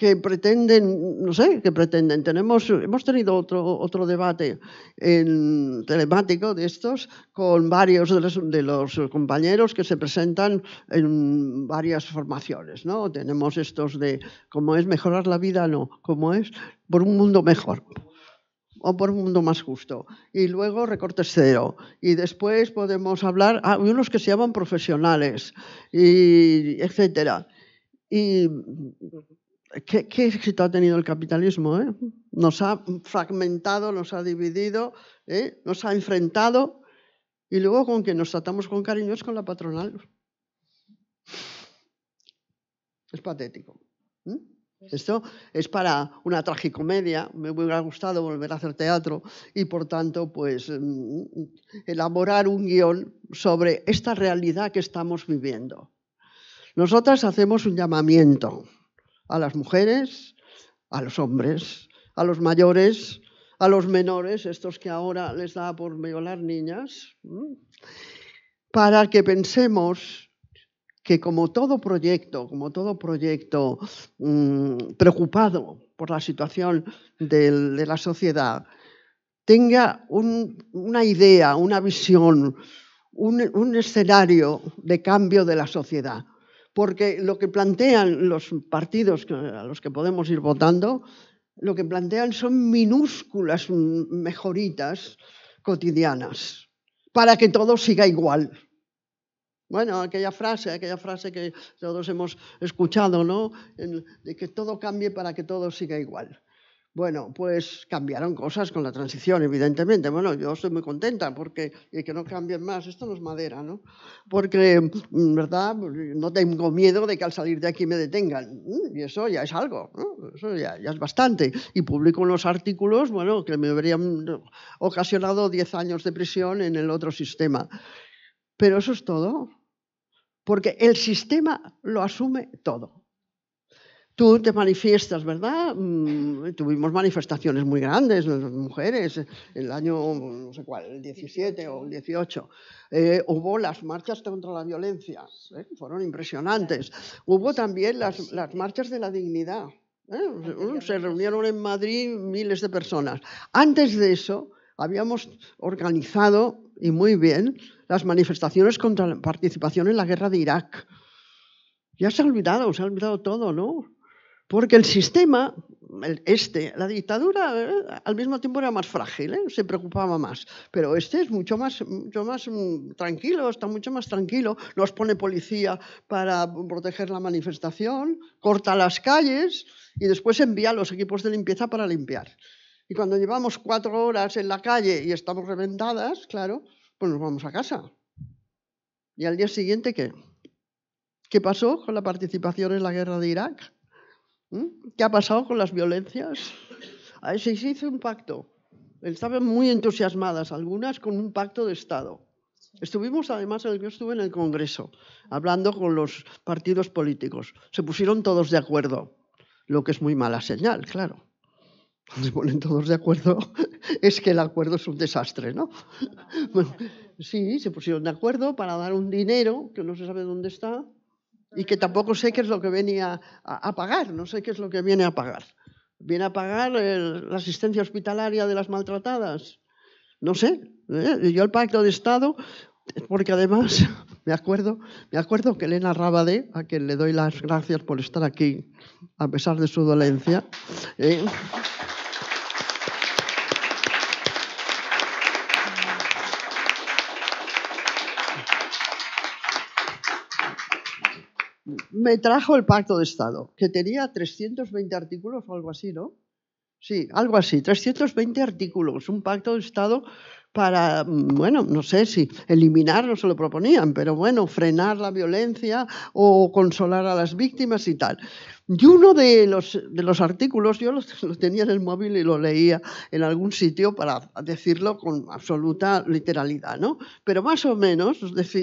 que pretenden, no sé, que pretenden. Tenemos, hemos tenido otro, otro debate en, telemático de estos con varios de los, de los, compañeros que se presentan en varias formaciones, ¿no? Tenemos estos de cómo es mejorar la vida, no, cómo es por un mundo mejor o por un mundo más justo. Y luego recortes cero. Y después podemos hablar, ah, hay unos que se llaman profesionales, y etcétera. Y ¿qué, éxito ha tenido el capitalismo. Eh? Nos ha fragmentado, nos ha dividido, eh, nos ha enfrentado. Y luego con que nos tratamos con cariño es con la patronal. Es patético. Esto es para una tragicomedia, me hubiera gustado volver a hacer teatro y por tanto pues mm, elaborar un guión sobre esta realidad que estamos viviendo. Nosotras hacemos un llamamiento a las mujeres, a los hombres, a los mayores, a los menores, estos que ahora les da por violar niñas, para que pensemos que como todo proyecto, como todo proyecto mm, preocupado por la situación de la sociedad, tenga una idea, una visión, un, un, escenario de cambio de la sociedad. Porque lo que plantean los partidos a los que podemos ir votando, lo que plantean son minúsculas mejoritas cotidianas para que todo siga igual. Bueno, aquella frase, aquella frase que todos hemos escuchado, ¿no? De que todo cambie para que todo siga igual. Bueno, pues cambiaron cosas con la transición, evidentemente. Bueno, yo estoy muy contenta porque y que no cambien más. Esto no es madera, ¿no? Porque, mm, verdad, no tengo miedo de que al salir de aquí me detengan. Mm, y eso ya es algo, ¿no? Eso ya, es bastante. Y publico unos artículos, bueno, que me habrían ocasionado 10 años de prisión en el otro sistema. Pero eso es todo porque el sistema lo asume todo. Tú te manifiestas, ¿verdad? Mm, tuvimos manifestaciones muy grandes, las mujeres, el año, no sé cuál, el 17 o el 18. Eh, hubo las marchas contra la violencia, ¿eh? fueron impresionantes. Hubo también las, marchas de la dignidad. ¿eh? Se reunieron en Madrid miles de personas. Antes de eso, habíamos organizado, y muy bien, las manifestaciones contra la participación en la guerra de Irak. Ya se ha olvidado, se ha olvidado todo, ¿no? Porque el sistema, este, la dictadura eh, al mismo tiempo era más frágil, ¿eh? se preocupaba más, pero este es mucho más, mucho más mm, tranquilo, está mucho más tranquilo, nos pone policía para proteger la manifestación, corta las calles y después envía los equipos de limpieza para limpiar. Y cuando llevamos cuatro horas en la calle y estamos reventadas, claro, pues nos vamos a casa. ¿Y al día siguiente qué? ¿Qué pasó con la participación en la guerra de Irak? ¿Mm? ¿Qué ha pasado con las violencias? Ver, ah, se hizo un pacto. Estaban muy entusiasmadas algunas con un pacto de Estado. Estuvimos, además, el, yo estuve en el Congreso hablando con los partidos políticos. Se pusieron todos de acuerdo, lo que es muy mala señal, claro se [LAUGHS] ponen todos de acuerdo, [LAUGHS] es que el acuerdo es un desastre, ¿no? [LAUGHS] sí, se pusieron de acuerdo para dar un dinero que no se sabe dónde está y que tampoco sé qué es lo que venía a, pagar, no sé qué es lo que viene a pagar. ¿Viene a pagar la asistencia hospitalaria de las maltratadas? No sé. ¿eh? Yo el pacto de Estado porque además [LAUGHS] me acuerdo, me acuerdo que Elena Rabade, a quien le doy las gracias por estar aquí, a pesar de su dolencia, ¿eh? me trajo el pacto de Estado, que tenía 320 artículos o algo así, ¿no? Sí, algo así, 320 artículos, un pacto de Estado para, mm, bueno, no sé si eliminarlo se lo proponían, pero bueno, frenar la violencia o consolar a las víctimas y tal. Y uno de los, de los artículos, yo [LAUGHS] lo, tenía en el móvil y lo leía en algún sitio para decirlo con absoluta literalidad, ¿no? Pero más o menos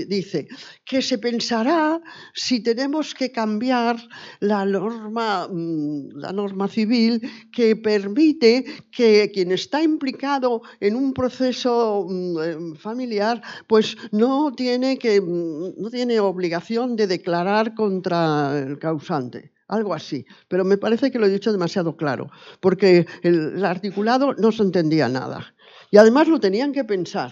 dice que se pensará si tenemos que cambiar la norma, mm, la norma civil que permite que quien está implicado en un proceso mm, eh, familiar, pues no tiene, que, mm, no tiene obligación de declarar contra el causante algo así. Pero me parece que lo he dicho demasiado claro, porque el articulado no se entendía nada. Y además lo tenían que pensar.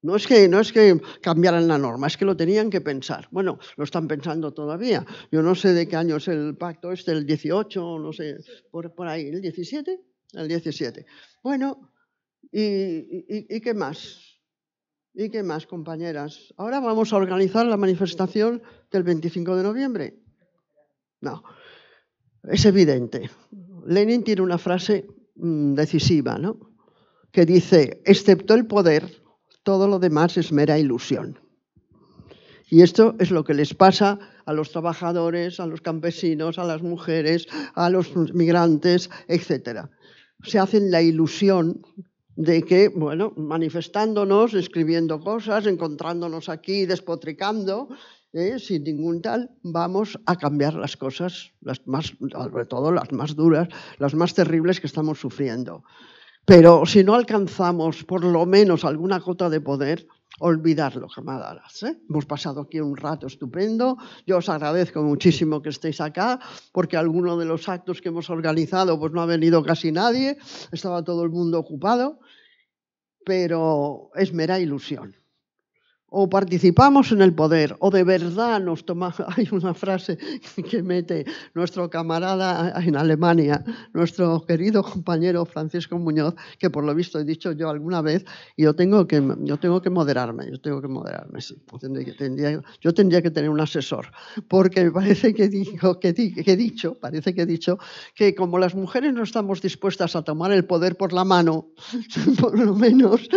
No es, que, no es que cambiaran la norma, es que lo tenían que pensar. Bueno, lo están pensando todavía. Yo no sé de qué año es el pacto es este, el 18, no sé, por, por ahí, el 17, el 17. Bueno, y, y qué más? ¿Y qué más, compañeras? Ahora vamos a organizar la manifestación del 25 de noviembre. No, es evidente. Lenin tiene una frase mm, decisiva, ¿no? que dice, excepto el poder, todo lo demás es mera ilusión. Y esto es lo que les pasa a los trabajadores, a los campesinos, a las mujeres, a los migrantes, etc. Se hacen la ilusión de que, bueno, manifestándonos, escribiendo cosas, encontrándonos aquí, despotricando, ¿eh? sin ningún tal, vamos a cambiar las cosas, las más, sobre todo las más duras, las más terribles que estamos sufriendo. Pero si no alcanzamos por lo menos alguna cota de poder, olvidarlo, camaradas. ¿eh? Hemos pasado aquí un rato estupendo. Yo os agradezco muchísimo que estéis acá, porque alguno de los actos que hemos organizado pues no ha venido casi nadie, estaba todo el mundo ocupado, pero es mera ilusión o participamos en el poder, o de verdad nos tomamos... [LAUGHS] Hay una frase que mete nuestro camarada en Alemania, nuestro querido compañero Francisco Muñoz, que por lo visto he dicho yo alguna vez, y yo tengo que, yo tengo que moderarme, yo tengo que moderarme, sí. yo tendría que tener un asesor, porque me parece que, que he dicho, parece que he dicho, que como las mujeres no estamos dispuestas a tomar el poder por la mano, [LAUGHS] por lo menos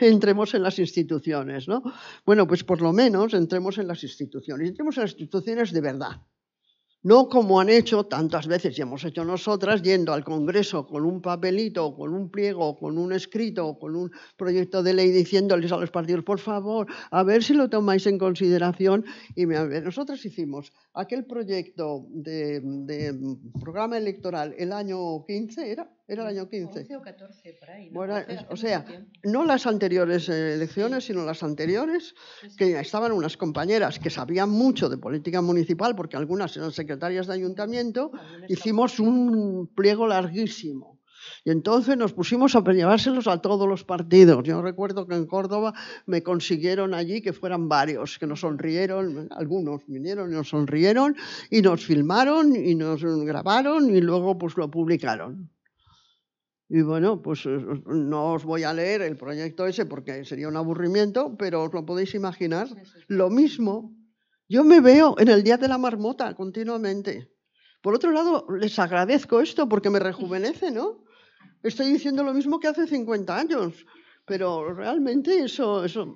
entremos en las instituciones, ¿no? Bueno, pues por lo menos entremos en las instituciones, entremos en las instituciones de verdad. No como han hecho tantas veces y hemos hecho nosotras, yendo al Congreso con un papelito, con un pliego, con un escrito, con un proyecto de ley diciéndoles a los partidos, por favor, a ver si lo tomáis en consideración. Y a ver, nosotras hicimos aquel proyecto de, programa electoral el año 15, ¿era? Era el año 15. o 14, o sea, no las anteriores eh, elecciones, sino las anteriores, que estaban unas compañeras que sabían mucho de política municipal, porque algunas eran secretarias de ayuntamiento, hicimos un pliego larguísimo y entonces nos pusimos a llevárselos a todos los partidos. Yo recuerdo que en Córdoba me consiguieron allí que fueran varios, que nos sonrieron, algunos vinieron y nos sonrieron y nos filmaron y nos grabaron y luego pues lo publicaron. Y bueno, pues eh, no os voy a leer el proyecto ese porque sería un aburrimiento, pero os lo podéis imaginar. Lo mismo, yo me veo en el Día de la Marmota continuamente. Por otro lado, les agradezco esto porque me rejuvenece, ¿no? estoy diciendo lo mismo que hace 50 años. Pero realmente eso, eso,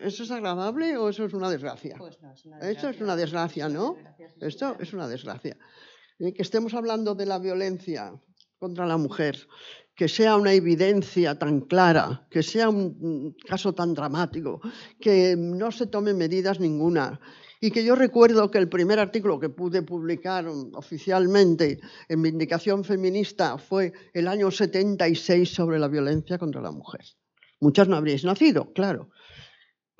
eso es agradable o eso es una desgracia. Pues no, es una desgracia. Esto es una desgracia, ¿no? Esto es una desgracia. Eh, que estemos hablando de la violencia contra la mujer que sea una evidencia tan clara, que sea un caso tan dramático, que no se tome medidas ninguna. Y que yo recuerdo que el primer artículo que pude publicar oficialmente en Vindicación Feminista fue el año 76 sobre la violencia contra la mujer. Muchas no habríais nacido, claro.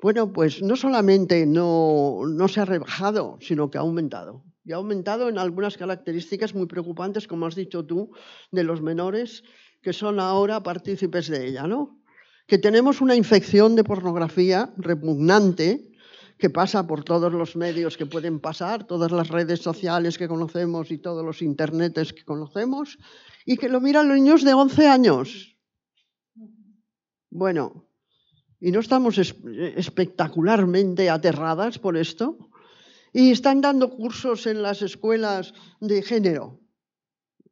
Bueno, pues no solamente no se ha rebajado, sino que ha aumentado y ha aumentado en algunas características muy preocupantes, como has dicho tú, de los menores que son ahora partícipes de ella, ¿no? Que tenemos una infección de pornografía repugnante que pasa por todos los medios que pueden pasar, todas las redes sociales que conocemos y todos los internetes que conocemos, y que lo miran los niños de 11 años. Bueno, y no estamos espectacularmente aterradas por esto. Y están dando cursos en las escuelas de género,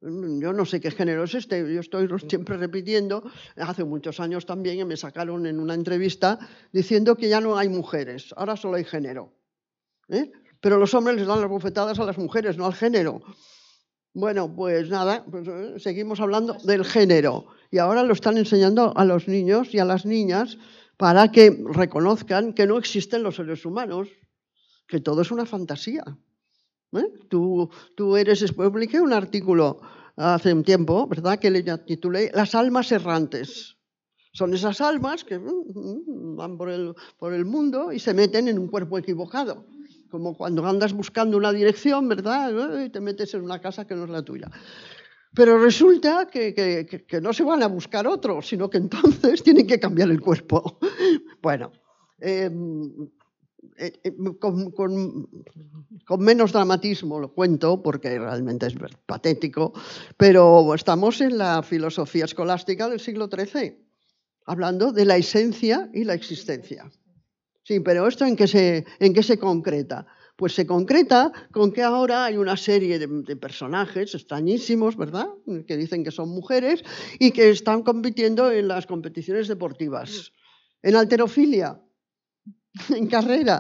yo no sé qué género es este, yo estoy [LAUGHS] siempre repitiendo, hace muchos años también me sacaron en una entrevista diciendo que ya no hay mujeres, ahora solo hay género. ¿eh? Pero los hombres les dan las bofetadas a las mujeres, no al género. Bueno, pues nada, pues, eh, seguimos hablando del género. Y ahora lo están enseñando a los niños y a las niñas para que reconozcan que no existen los seres humanos, que todo es una fantasía. ¿Eh? Tú, tú eres, pues, publiqué un artículo hace un tiempo, ¿verdad?, que le titulé Las almas errantes. Son esas almas que uh, uh, van por el, por el mundo y se meten en un cuerpo equivocado como cuando andas buscando una dirección, ¿verdad? ¿Eh? Y te metes en una casa que no es la tuya. Pero resulta que, no se van a buscar otro, sino que entonces [LAUGHS] tienen que cambiar el cuerpo. Bueno, em, eh, eh, con, menos dramatismo lo cuento porque realmente es patético, pero estamos en la filosofía escolástica del siglo XIII, hablando de la esencia y la existencia. Sí, pero esto en qué se, en se concreta. Pues se concreta con que ahora hay una serie de, personajes extrañísimos, ¿verdad? Que dicen que son mujeres y que están compitiendo en las competiciones deportivas. En alterofilia, [LAUGHS] en carrera,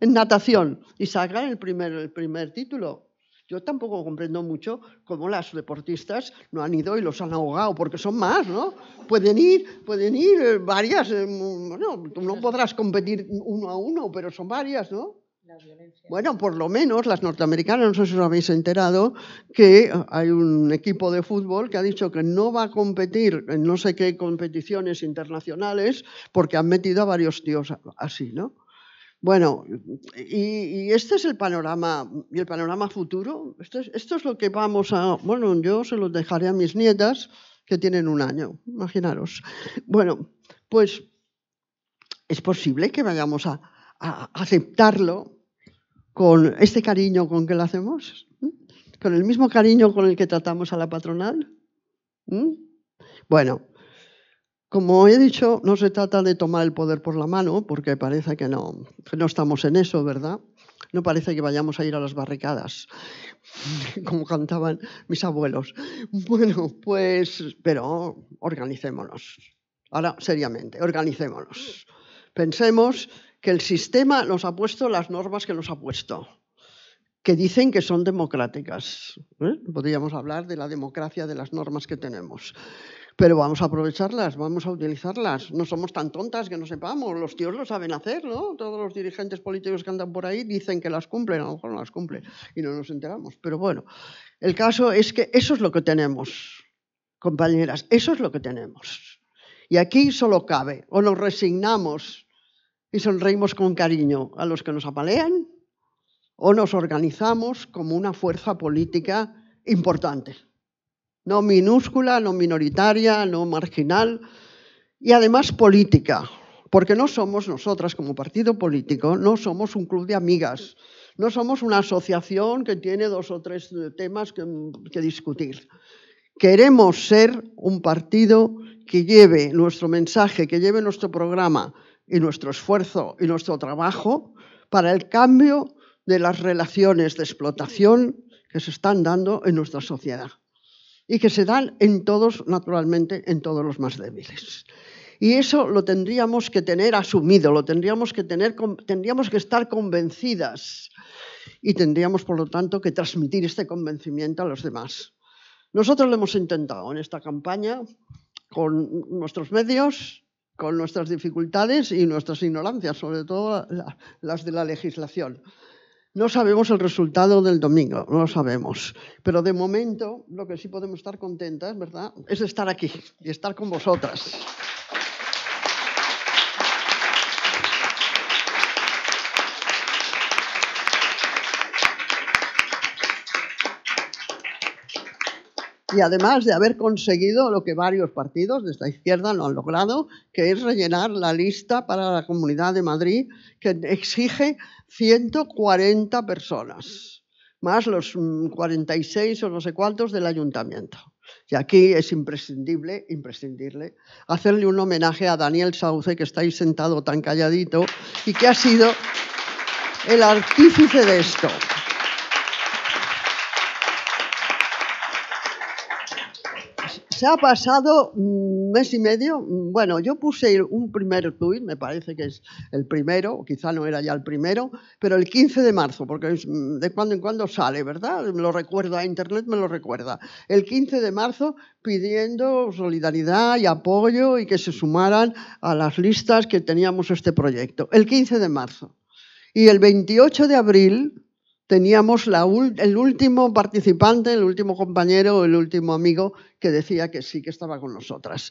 en natación, y sacan el primer, el primer título. Yo tampoco comprendo mucho cómo las deportistas no han ido y los han ahogado, porque son más, ¿no? Pueden ir, pueden ir eh, varias, eh, bueno, tú no podrás competir uno a uno, pero son varias, ¿no? Bueno, por lo menos las norteamericanas, no sé si os habéis enterado, que hay un equipo de fútbol que ha dicho que no va a competir en no sé qué competiciones internacionales porque han metido a varios tíos así, ¿no? Bueno, y, este es el panorama, y el panorama futuro. Esto es, lo que vamos a. Bueno, yo se lo dejaré a mis nietas que tienen un año, imaginaros. Bueno, pues es posible que vayamos a aceptarlo con este cariño con que lo hacemos, con el mismo cariño con el que tratamos a la patronal. Bueno, como he dicho, no se trata de tomar el poder por la mano, porque parece que no, que no estamos en eso, ¿verdad? No parece que vayamos a ir a las barricadas, [LAUGHS] como cantaban mis abuelos. Bueno, pues, pero organicémonos. Ahora, seriamente, organicémonos. Pensemos que el sistema nos ha puesto las normas que nos ha puesto, que dicen que son democráticas. ¿eh? Podríamos hablar de la democracia de las normas que tenemos. Pero vamos a aprovecharlas, vamos a utilizarlas. No somos tan tontas que no sepamos. Los tíos lo saben hacer, ¿no? Todos los dirigentes políticos que andan por ahí dicen que las cumplen, a lo mejor no las cumplen y no nos enteramos. Pero bueno, el caso es que eso es lo que tenemos, compañeras, eso es lo que tenemos. Y aquí solo cabe, o nos resignamos y sonreímos con cariño a los que nos apalean o nos organizamos como una fuerza política importante, no minúscula, no minoritaria, no marginal y además política, porque no somos nosotras como partido político, no somos un club de amigas, no somos una asociación que tiene dos o tres temas que, que discutir. Queremos ser un partido que lleve nuestro mensaje, que lleve nuestro programa, y nuestro esfuerzo y nuestro trabajo para el cambio de las relaciones de explotación que se están dando en nuestra sociedad y que se dan en todos, naturalmente, en todos los más débiles. Y eso lo tendríamos que tener asumido, lo tendríamos que tener, tendríamos que estar convencidas y tendríamos, por lo tanto, que transmitir este convencimiento a los demás. Nosotros lo hemos intentado en esta campaña con nuestros medios, con nuestras dificultades y nuestras ignorancias, sobre todo las de la legislación. No sabemos el resultado del domingo, no lo sabemos. Pero de momento lo que sí podemos estar contentas, ¿verdad? Es estar aquí y estar con vosotras. y además de haber conseguido lo que varios partidos de esta izquierda no han logrado, que es rellenar la lista para la Comunidad de Madrid, que exige 140 personas, más los 46 mm, o no sé cuántos del ayuntamiento. Y aquí es imprescindible, imprescindible, hacerle un homenaje a Daniel Sauce, que está ahí sentado tan calladito y que ha sido el artífice de esto. Se ha pasado un mes y medio. Mm, bueno, yo puse un primer tuit, me parece que es el primero, quizá no era ya el primero, pero el 15 de marzo, porque mm, de cuando en cuando sale, ¿verdad? Me lo a Internet me lo recuerda. El 15 de marzo pidiendo solidaridad y apoyo y que se sumaran a las listas que teníamos este proyecto. El 15 de marzo. Y el 28 de abril teníamos la el último participante, el último compañero, el último amigo que decía que sí, que estaba con nosotras.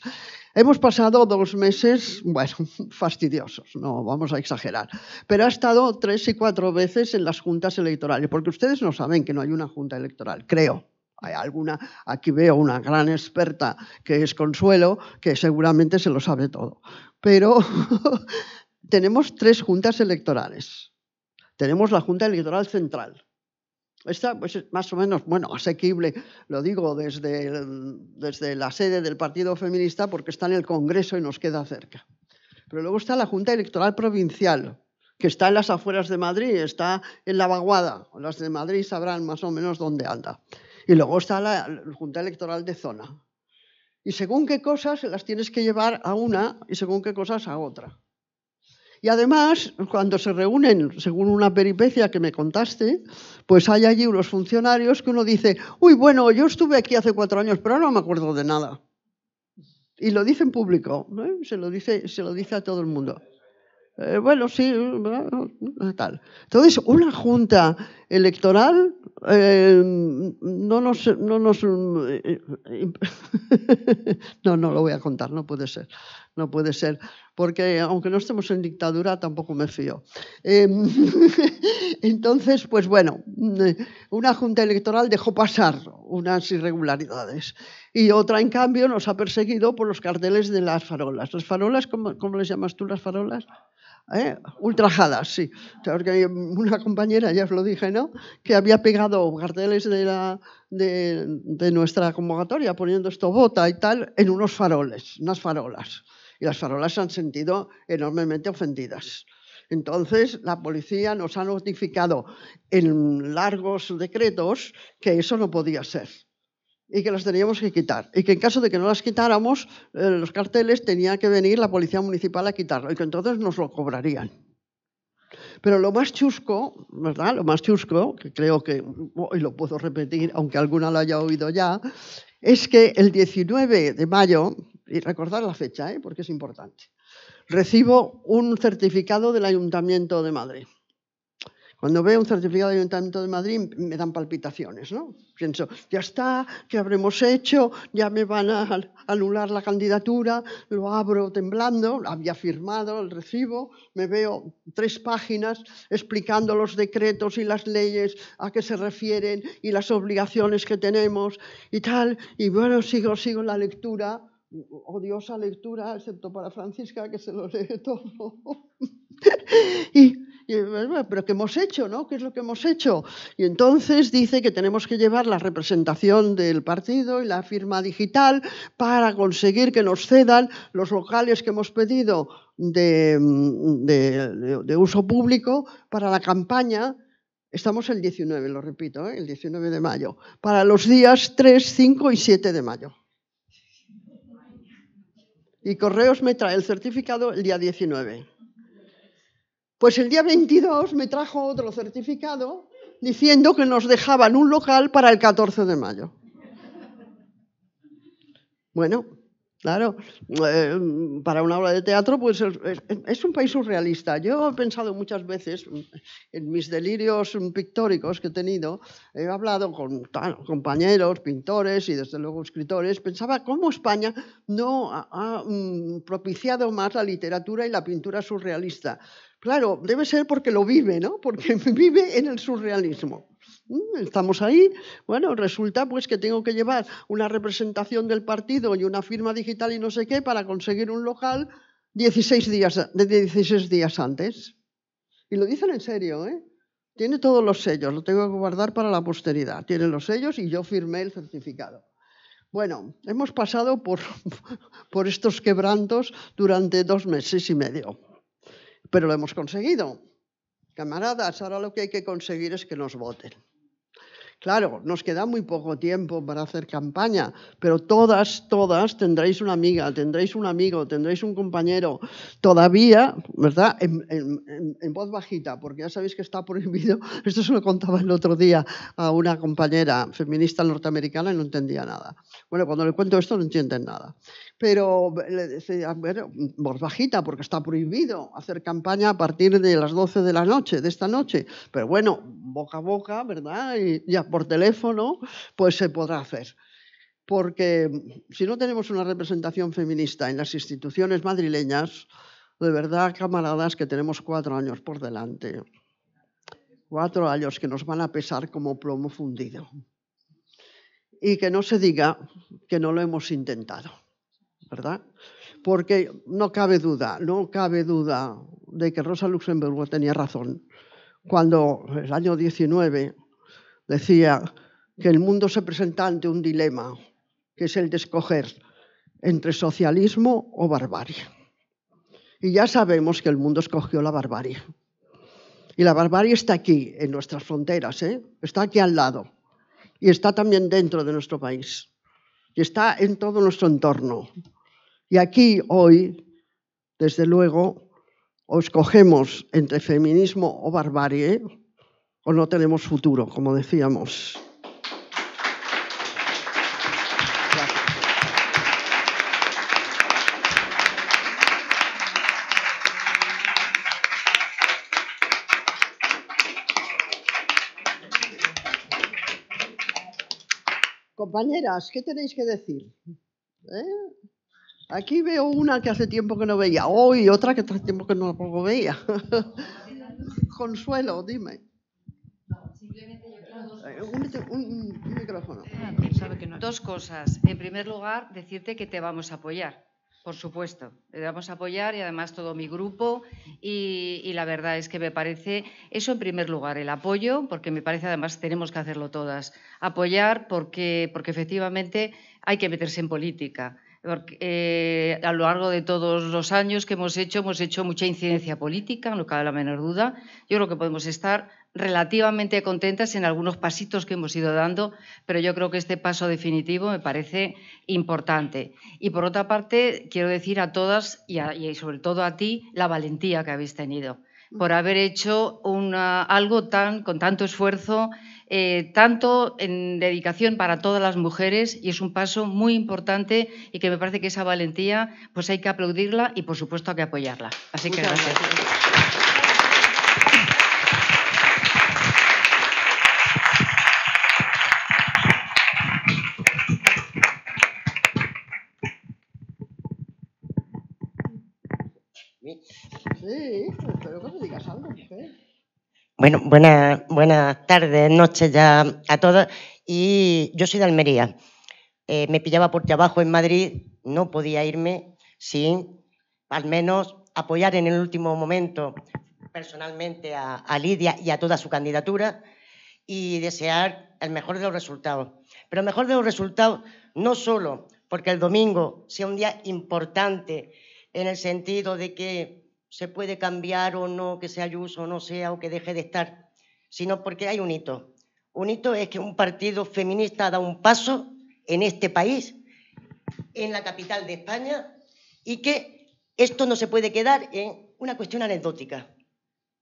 Hemos pasado dos meses, bueno, [LAUGHS] fastidiosos, no vamos a exagerar, pero ha estado tres y cuatro veces en las juntas electorales, porque ustedes no saben que no hay una junta electoral, creo. Hay alguna, aquí veo una gran experta que es Consuelo, que seguramente se lo sabe todo. Pero [LAUGHS] tenemos tres juntas electorales tenemos la Junta Electoral Central. Esta pues, es más o menos, bueno, asequible, lo digo desde, desde la sede del Partido Feminista porque está en el Congreso y nos queda cerca. Pero luego está la Junta Electoral Provincial, que está en las afueras de Madrid, está en la vaguada. Las de Madrid sabrán más o menos dónde anda. Y luego está la Junta Electoral de Zona. Y según qué cosas las tienes que llevar a una y según qué cosas a otra. Y además, cuando se reúnen, según una peripecia que me contaste, pues hay allí unos funcionarios que uno dice, uy, bueno, yo estuve aquí hace cuatro años, pero no me acuerdo de nada. Y lo dice en público, se, lo dice, se lo dice a todo el mundo. Eh, bueno, sí, tal. Entonces, una junta electoral eh, no nos... No, nos eh, [LAUGHS] no, no lo voy a contar, no puede ser no puede ser, porque aunque no estemos en dictadura, tampoco me fío. Em, [LAUGHS] entonces, pues bueno, mm, una junta electoral dejó pasar unas irregularidades y otra, en cambio, nos ha perseguido por los carteles de las farolas. Las farolas, ¿cómo, les llamas tú las farolas? ¿Eh? ultrajadas, sí. porque una compañera, ya os lo dije, ¿no? Que había pegado carteles de, de nuestra convocatoria poniendo esto bota y tal en unos faroles, unas farolas y las farolas se han sentido enormemente ofendidas. Entonces, la policía nos ha notificado en largos decretos que eso no podía ser y que las teníamos que quitar. Y que en caso de que no las quitáramos, eh, los carteles tenía que venir la policía municipal a quitarlo y que entonces nos lo cobrarían. Pero lo más chusco, ¿verdad? Lo más chusco, que creo que, hoy lo puedo repetir, aunque alguna lo haya oído ya, es que el 19 de mayo y recordar la fecha, ¿eh? porque es importante. Recibo un certificado del Ayuntamiento de Madrid. Cuando veo un certificado del Ayuntamiento de Madrid me dan palpitaciones, ¿no? Pienso, ya está, ¿qué habremos hecho? Ya me van a anular la candidatura, lo abro temblando, había firmado el recibo, me veo tres páginas explicando los decretos y las leyes a qué se refieren y las obligaciones que tenemos y tal, y bueno, sigo, sigo la lectura odiosa oh, lectura, excepto para Francisca, que se lo lee [LAUGHS] todo. y, pero ¿qué hemos hecho? ¿no? ¿Qué es lo que hemos hecho? Y entonces dice que tenemos que llevar la representación del partido y la firma digital para conseguir que nos cedan los locales que hemos pedido de, uso público para la campaña Estamos el 19, lo repito, ¿eh? el 19 de mayo, para los días 3, 5 y 7 de mayo y Correos me trae el certificado el día 19. Pues el día 22 me trajo otro certificado diciendo que nos dejaban un local para el 14 de mayo. Bueno, Claro, em, para una obra de teatro, pues es, un país surrealista. Yo he pensado muchas veces mm, en mis delirios mm, pictóricos que he tenido, he hablado con compañeros, pintores y desde luego escritores, pensaba cómo España no ha, mm, propiciado más la literatura y la pintura surrealista. Claro, debe ser porque lo vive, ¿no? Porque [LAUGHS] vive en el surrealismo. Mm, estamos ahí. Bueno, resulta pues que tengo que llevar una representación del partido y una firma digital y no sé qué para conseguir un local 16 días, de 16 días antes. Y lo dicen en serio, ¿eh? Tiene todos los sellos, lo tengo que guardar para la posteridad. Tiene los sellos y yo firmé el certificado. Bueno, hemos pasado por, [LAUGHS] por estos quebrantos durante dos meses y medio, pero lo hemos conseguido. Camaradas, ahora lo que hay que conseguir es que nos voten. Claro, nos queda muy poco tiempo para hacer campaña, pero todas, todas tendréis una amiga, tendréis un amigo, tendréis un compañero, todavía, ¿verdad? En, voz bajita, porque ya sabéis que está prohibido. [LAUGHS] Esto se lo contaba el otro día a una compañera feminista norteamericana y no entendía nada. Bueno, cuando le cuento esto no entienden nada. Pero le decía, bueno, voz bajita, porque está prohibido hacer campaña a partir de las 12 de la noche, de esta noche. Pero bueno, boca a boca, ¿verdad? Y ya por teléfono, pues se podrá hacer. Porque si no tenemos una representación feminista en las instituciones madrileñas, de verdad, camaradas, que tenemos cuatro años por delante. Cuatro años que nos van a pesar como plomo fundido. Y que no se diga que no lo hemos intentado, ¿verdad? Porque no cabe duda, no cabe duda de que Rosa Luxemburgo tenía razón cuando el año 19 decía que el mundo se presenta ante un dilema, que es el de escoger entre socialismo o barbarie. Y ya sabemos que el mundo escogió la barbarie. Y la barbarie está aquí, en nuestras fronteras, ¿eh? está aquí al lado. Y está también dentro de nuestro país. Y está en todo nuestro entorno. Y aquí hoy, desde luego, o escogemos entre feminismo o barbarie, o no tenemos futuro, como decíamos. Compañeras, ¿qué tenéis que decir? ¿Eh? Aquí veo una que hace tiempo que no veía, hoy otra que hace tiempo que no veía. [LAUGHS] Consuelo, dime dos cosas. En primer lugar, decirte que te vamos a apoyar. Por supuesto, le vamos a apoyar y además todo mi grupo y, la verdad es que me parece eso en primer lugar, el apoyo, porque me parece además tenemos que hacerlo todas, apoyar porque, porque efectivamente hay que meterse en política. Eh, a lo largo de todos los años que hemos hecho, hemos hecho mucha incidencia política, no cabe la menor duda. Yo creo que podemos estar relativamente contentas en algunos pasitos que hemos ido dando, pero yo creo que este paso definitivo me parece importante. Y por otra parte, quiero decir a todas y, sobre todo a ti la valentía que habéis tenido por haber hecho algo tan, con tanto esfuerzo, eh, tanto en dedicación para todas las mujeres y es un paso muy importante y que me parece que esa valentía pues hay que aplaudirla y por supuesto hay que apoyarla. Así que gracias. Bueno, buenas, buena tardes, noches ya a todas. Y yo soy de Almería. Eh, me pillaba por debajo en Madrid, no podía irme sin al menos apoyar en el último momento personalmente a, a, Lidia y a toda su candidatura y desear el mejor de los resultados. Pero el mejor de los resultados no solo porque el domingo sea un día importante en el sentido de que se puede cambiar o no, que sea Ayuso o no sea, o que deje de estar, sino porque hay un hito. Un hito es que un partido feminista da un paso en este país, en la capital de España, y que esto no se puede quedar en una cuestión anecdótica.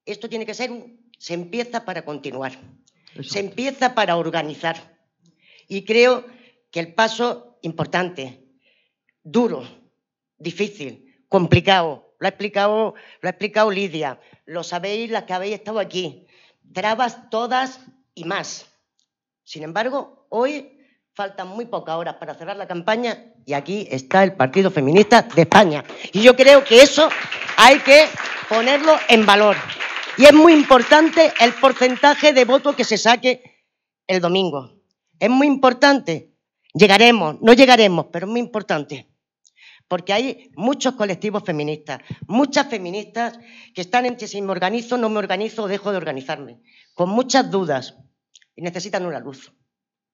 Esto tiene que ser un... Se empieza para continuar, se empieza para organizar. Y creo que el paso importante, duro, difícil, complicado, lo ha explicado, lo ha explicado Lidia, lo sabéis las que habéis estado aquí. Trabas todas y más. Sin embargo, hoy faltan muy pocas horas para cerrar la campaña y aquí está el Partido Feminista de España. Y yo creo que eso hay que ponerlo en valor. Y es muy importante el porcentaje de votos que se saque el domingo. Es muy importante. Llegaremos, no llegaremos, pero es muy importante porque hay muchos colectivos feministas, muchas feministas que están en que si me organizo, no me organizo o dejo de organizarme, con muchas dudas y necesitan una luz.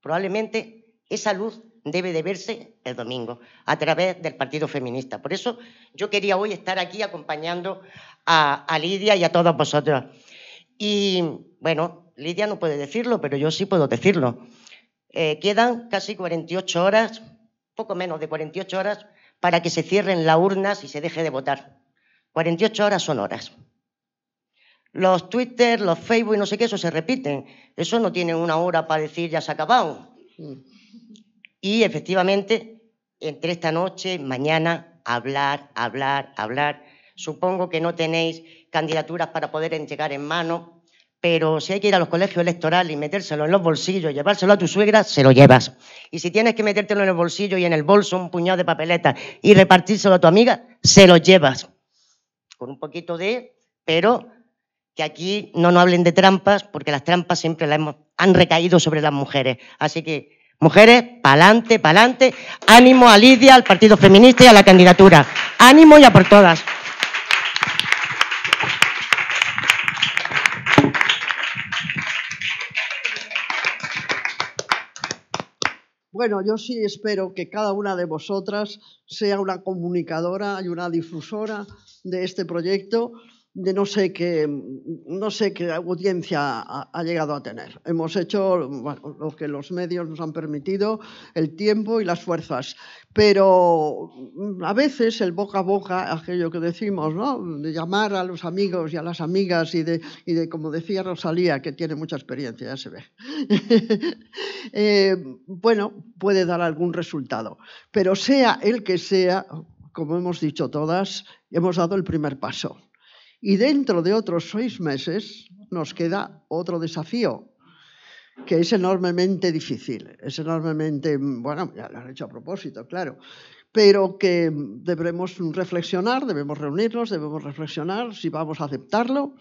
Probablemente esa luz debe de verse el domingo a través del Partido Feminista. Por eso yo quería hoy estar aquí acompañando a, Lidia y a todos vosotras. Y bueno, Lidia no puede decirlo, pero yo sí puedo decirlo. Eh, quedan casi 48 horas, poco menos de 48 horas, para que se cierren las urnas y se deje de votar. 48 horas son horas. Los Twitter, los Facebook no sé qué, eso se repiten. Eso no tiene una hora para decir ya se ha acabado. Y efectivamente, entre esta noche, mañana, hablar, hablar, hablar. Supongo que no tenéis candidaturas para poder entregar en mano pero si hay que ir a los colegios electorales y metérselo en los bolsillos, llevárselo a tu suegra, se lo llevas. Y si tienes que metértelo en el bolsillo y en el bolso un puñado de papeletas y repartírselo a tu amiga, se lo llevas. Con un poquito de, pero que aquí no nos hablen de trampas, porque las trampas siempre han recaído sobre las mujeres. Así que, mujeres, pa'lante, pa'lante, ánimo a Lidia, al Partido Feminista y a la candidatura. Ánimo ya por todas. Bueno, yo sí espero que cada una de vosotras sea una comunicadora y una difusora de este proyecto de no sé qué, no sé qué audiencia ha, llegado a tener. Hemos hecho lo que los medios nos han permitido, el tiempo y las fuerzas. Pero mm, a veces el boca a boca, aquello que decimos, ¿no? de llamar a los amigos y a las amigas y de, y de como decía Rosalía, que tiene mucha experiencia, ya se ve, [LAUGHS] eh, bueno, puede dar algún resultado. Pero sea el que sea, como hemos dicho todas, hemos dado el primer paso. Y dentro de otros seis meses nos queda otro desafío, que es enormemente difícil, es enormemente, bueno, ya lo han hecho a propósito, claro, pero que debemos reflexionar, debemos reunirnos, debemos reflexionar si vamos a aceptarlo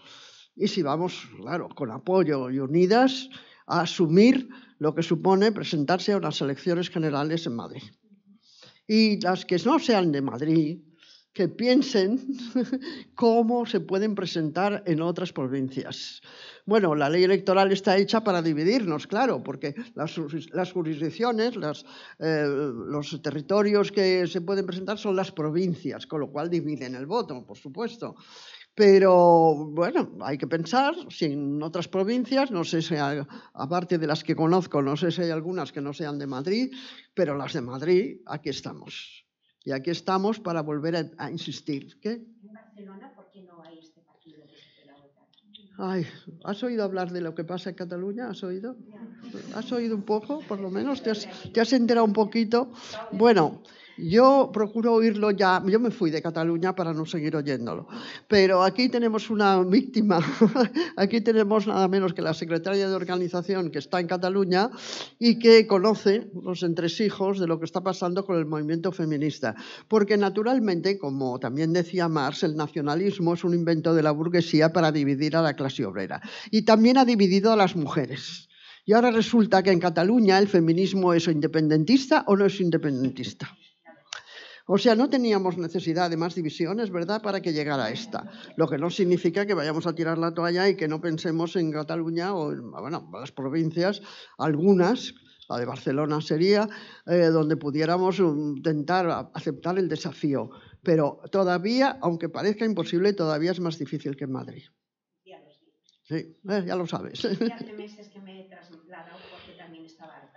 y si vamos, claro, con apoyo y unidas a asumir lo que supone presentarse a unas elecciones generales en Madrid. Y las que no sean de Madrid, que piensen [LAUGHS] cómo se pueden presentar en otras provincias. Bueno, la ley electoral está hecha para dividirnos, claro, porque las, jurisdicciones, eh, los territorios que se pueden presentar son las provincias, con lo cual dividen el voto, por supuesto. Pero bueno, hay que pensar si en otras provincias, no sé si, aparte de las que conozco, no sé si hay algunas que no sean de Madrid, pero las de Madrid, aquí estamos. Y aquí estamos para volver a, insistir. ¿Qué? ¿En Barcelona no hay este Ay, ¿has oído hablar de lo que pasa en Cataluña? ¿Has oído? ¿Has oído un poco, por lo menos? te has enterado un poquito? Bueno, yo procuro oírlo ya, yo me fui de Cataluña para no seguir oyéndolo, pero aquí tenemos una víctima, [LAUGHS] aquí tenemos nada menos que la secretaria de organización que está en Cataluña y que conoce los entresijos de lo que está pasando con el movimiento feminista, porque naturalmente, como también decía Marx, el nacionalismo es un invento de la burguesía para dividir a la clase obrera y también ha dividido a las mujeres. Y ahora resulta que en Cataluña el feminismo es independentista o no es independentista. O sea, no teníamos necesidad de más divisiones, ¿verdad?, para que llegara esta. Lo que no significa que vayamos a tirar la toalla y que no pensemos en Cataluña o en bueno, las provincias, algunas, la de Barcelona sería, eh, donde pudiéramos um, intentar aceptar el desafío. Pero todavía, aunque parezca imposible, todavía es más difícil que en Madrid. Sí, eh, ya lo sabes. [LAUGHS]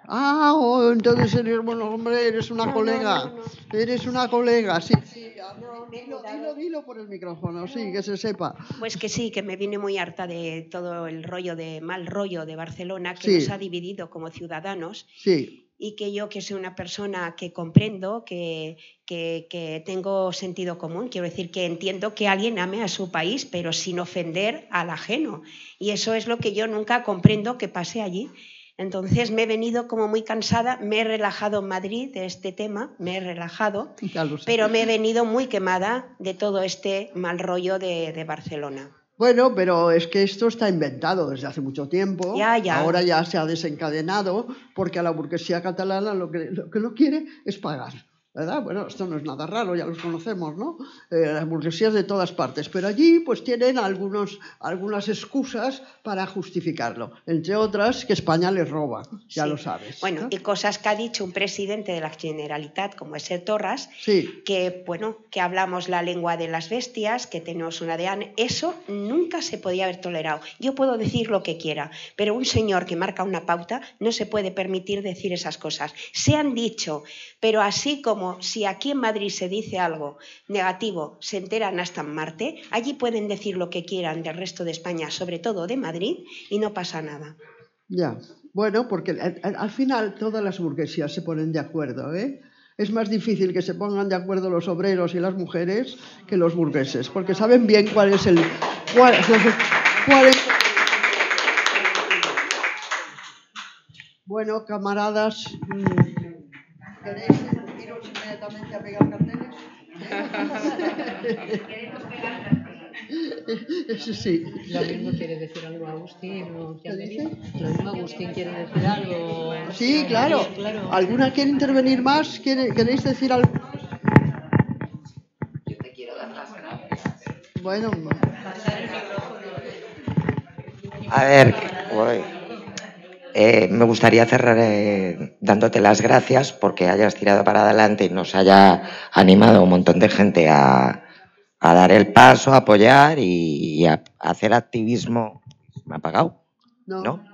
Ah, oh, entonces [LAUGHS] eres, bueno, hombre, eres una colega. eres una colega, sí, sí. Ah, dilo, dilo, por el micrófono, sí, que se sepa. Pues que sí, que me viene muy harta de todo el rollo de mal rollo de Barcelona que nos ha dividido como ciudadanos. Sí. Y que yo, que soy una persona que comprendo, que, que, que tengo sentido común, quiero decir que entiendo que alguien ame a su país, pero sin ofender al ajeno. Y eso es lo que yo nunca comprendo que pase allí entonces me he venido como muy cansada, me he relajado en Madrid de este tema, me he relajado, pero me he venido muy quemada de todo este mal rollo de, Barcelona. Bueno, pero es que esto está inventado desde hace mucho tiempo. Ahora ya se ha desencadenado porque a la burguesía catalana lo que, lo que no quiere es pagar. ¿verdad? Bueno, esto no es nada raro, ya los conocemos, ¿no? Eh, las burguesías de todas partes, pero allí pues tienen algunos, algunas excusas para justificarlo, entre otras que España les roba, ya lo sabes. Bueno, y cosas que ha dicho un presidente de la Generalitat como es el Torras, sí. que bueno, que hablamos la lengua de las bestias, que tenemos una de eso nunca se podía haber tolerado. Yo puedo decir lo que quiera, pero un señor que marca una pauta no se puede permitir decir esas cosas. Se han dicho, pero así como si aquí en Madrid se dice algo negativo, se enteran hasta en Marte, allí pueden decir lo que quieran del resto de España, sobre todo de Madrid, y no pasa nada. Ya, bueno, porque al final todas las burguesías se ponen de acuerdo, ¿eh? Es más difícil que se pongan de acuerdo los obreros y las mujeres que los burgueses, porque saben bien cuál es el... Bueno, camaradas, mm, solamente a pegar carteles. Queremos pegar carteles. Eso sí. Lo mismo quiere decir algo Agustín. ¿no? ¿Lo, dice? Lo mismo Agustín quiere decir algo. Sí, claro. ¿Alguna quiere intervenir más? ¿Queréis decir algo? Yo te quiero dar las gracias. Bueno. A ver. Bueno. Eh, me gustaría cerrar eh, dándote las gracias porque hayas tirado para adelante y nos haya animado un montón de gente a, dar el paso, a apoyar y, a, hacer activismo. ¿Me ha pagado? No.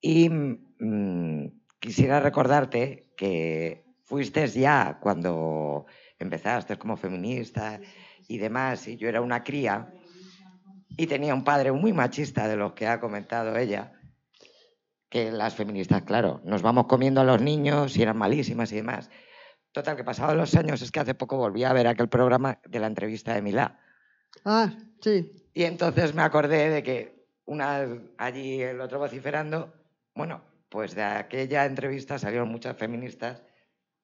Y mm, quisiera recordarte que fuiste ya cuando empezaste como feminista y demás, y yo era una cría y tenía un padre muy machista de los que ha comentado ella que las feministas, claro, nos vamos comiendo a los niños y eran malísimas y demás. Total, que pasados los años, es que hace poco volví a ver aquel programa de la entrevista de Milá. Ah, sí. Y entonces me acordé de que una allí el otro vociferando, bueno, pues de aquella entrevista salieron muchas feministas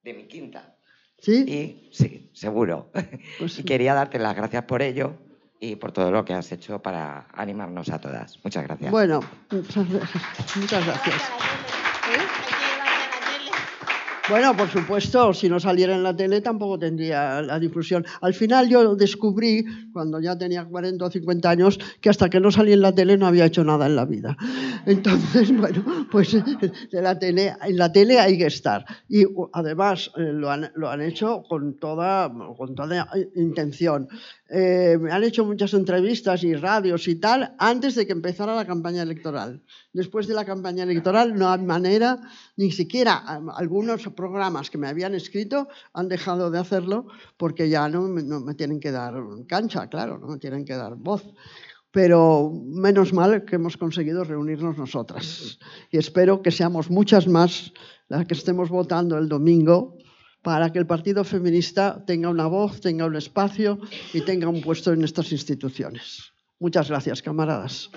de mi quinta. ¿Sí? Y sí, seguro. Pues [LAUGHS] y quería darte las gracias por ello, y por todo lo que has hecho para animarnos a todas. Muchas gracias. Bueno, [LAUGHS] muchas gracias. Bueno, por supuesto, si no saliera en la tele tampoco tendría la difusión. Al final yo descubrí, cuando ya tenía 40 o 50 años, que hasta que no salí en la tele no había hecho nada en la vida. Entonces, [LAUGHS] bueno, pues la tele, en la tele hay que estar. Y además eh, lo han, hecho con toda, con intención. Eh, me han hecho muchas entrevistas y radios y tal antes de que empezara la campaña electoral. Después de la campaña electoral no hay manera, ni siquiera algunos programas que me habían escrito han dejado de hacerlo porque ya no, me tienen que dar cancha, claro, no me tienen que dar voz pero menos mal que hemos conseguido reunirnos nosotras. Y espero que seamos muchas más las que estemos votando el domingo para que el Partido Feminista tenga una voz, tenga un espacio y tenga un puesto en estas instituciones. Muchas gracias, camaradas.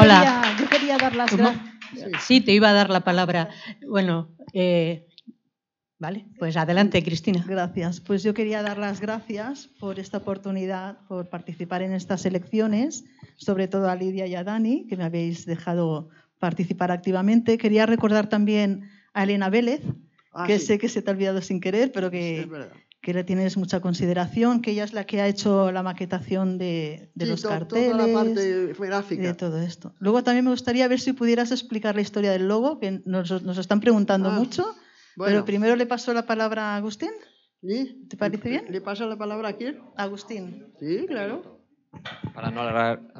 Hola. yo quería dar las gracias. Sí, te iba a dar la palabra. Bueno, eh, vale, pues adelante, Cristina. Gracias. Pues yo quería dar las gracias por esta oportunidad, por participar en estas elecciones, sobre todo a Lidia y a Dani, que me habéis dejado participar activamente. Quería recordar también a Elena Vélez, ah, que sé que se te ha olvidado sin querer, pero que, que le tienes mucha consideración, que ella es la que ha hecho la maquetación de, de los carteles, toda la parte gráfica. de todo esto. Luego también me gustaría ver si pudieras explicar la historia del logo, que nos, nos están preguntando ah, mucho, pero primero le paso la palabra a Agustín. ¿Te parece bien? ¿Le paso la palabra a quién? Agustín. Sí, claro. Para no,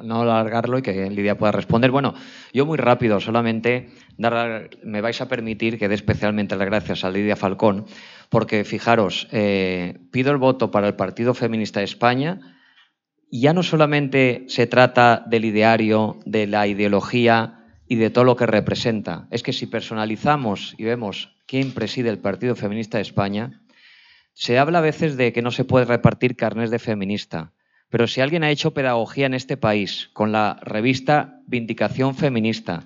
no, alargarlo y que Lidia pueda responder. Bueno, yo muy rápido, solamente me vais a permitir que dé especialmente las gracias a Lidia Falcón, porque fijaros, eh, pido el voto para el Partido Feminista de España. Ya no solamente se trata del ideario, de la ideología y de todo lo que representa, es que si personalizamos y vemos quién preside el Partido Feminista de España, se habla a veces de que no se puede repartir carnes de feminista. Pero si alguien ha hecho pedagogía en este país con la revista Vindicación Feminista,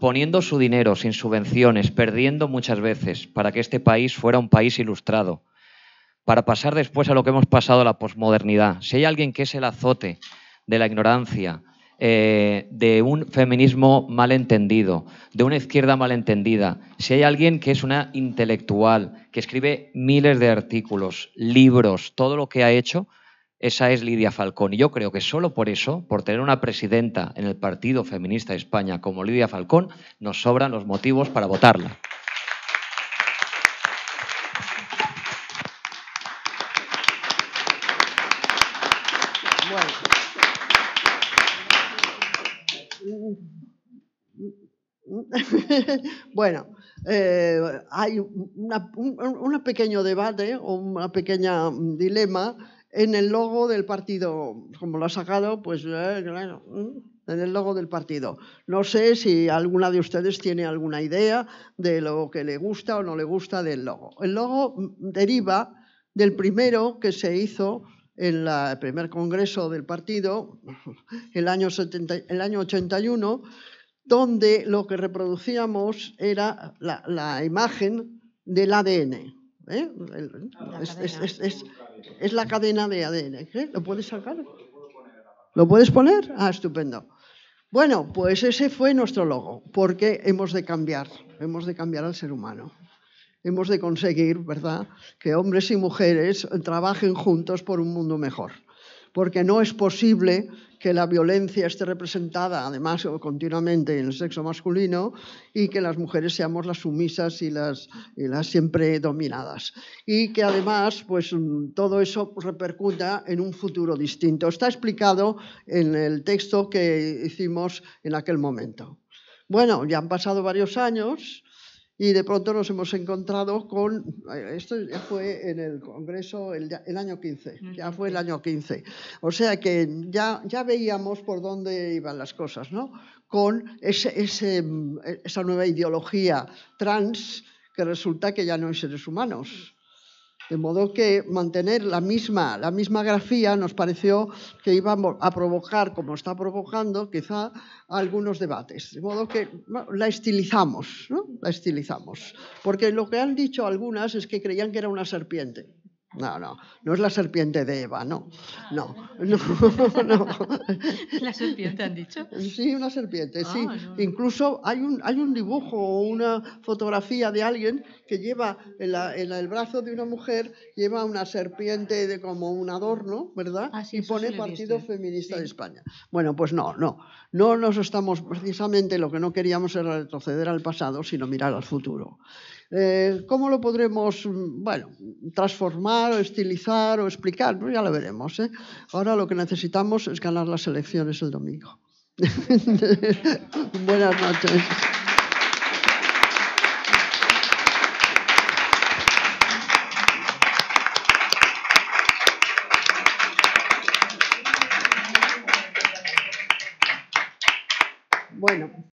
poniendo su dinero sin subvenciones, perdiendo muchas veces para que este país fuera un país ilustrado, para pasar después a lo que hemos pasado a la posmodernidad. Si hay alguien que es el azote de la ignorancia, eh, de un feminismo malentendido, de una izquierda malentendida, si hay alguien que es una intelectual, que escribe miles de artículos, libros, todo lo que ha hecho, esa es Lidia Falcón. Y yo creo que solo por eso, por tener una presidenta en el Partido Feminista de España como Lidia Falcón, nos sobran los motivos para votarla. bueno, [LAUGHS] eh, hay un, un, pequeño debate o un pequeño mm, dilema en el logo del partido, como lo ha sacado, pues eh, mm, en el logo del partido. No sé si alguna de ustedes tiene alguna idea de lo que le gusta o no le gusta del logo. El logo mm, deriva del primero que se hizo en el primer congreso del partido, [LAUGHS] el año, el año 81, donde lo que reproducíamos era la imagen del ADN, ¿Eh? es, la cadena de ADN. ¿eh? ¿Lo puedes sacar? ¿Lo puedes poner? Ah, estupendo. Bueno, pues ese fue nuestro logo, porque hemos de cambiar, hemos de cambiar al ser humano. Hemos de conseguir, ¿verdad?, que hombres y mujeres trabajen juntos por un mundo mejor porque no es posible que la violencia esté representada, además, continuamente en el sexo masculino y que las mujeres seamos las sumisas y las, siempre dominadas. Y que además, pues todo eso repercuta en un futuro distinto. Está explicado en el texto que hicimos en aquel momento. Bueno, ya han pasado varios años y de pronto nos hemos encontrado con, eh, esto ya fue en el Congreso el, año 15, ya fue el año 15, o sea que ya, ya veíamos por dónde iban las cosas, ¿no? Con ese, mm, e, esa nueva ideología trans que resulta que ya no hay seres humanos de modo que mantener la misma, la misma grafía nos pareció que íbamos a provocar, como está provocando, quizá algunos debates. De modo que la estilizamos, ¿no? La estilizamos. Porque lo que han dicho algunas es que creían que era una serpiente. No, no, no es la serpiente de Eva, no. Ah, [LAUGHS] no, no, ¿La serpiente han dicho? Sí, una serpiente, sí. Ah, Incluso hay un, hay un dibujo o una fotografía de alguien que lleva en, el brazo de una mujer, lleva una serpiente de como un adorno, ¿verdad? Así. Ah, y pone Partido Feminista de España. Bueno, pues no, no. No nos estamos, precisamente lo que no queríamos era retroceder al pasado, sino mirar al futuro. Eh, ¿Cómo lo podremos, mm, transformar o estilizar o explicar? Pues ya lo veremos. ¿eh? Ahora lo que necesitamos es ganar las elecciones el domingo. [LAUGHS] Buenas noches. Bueno.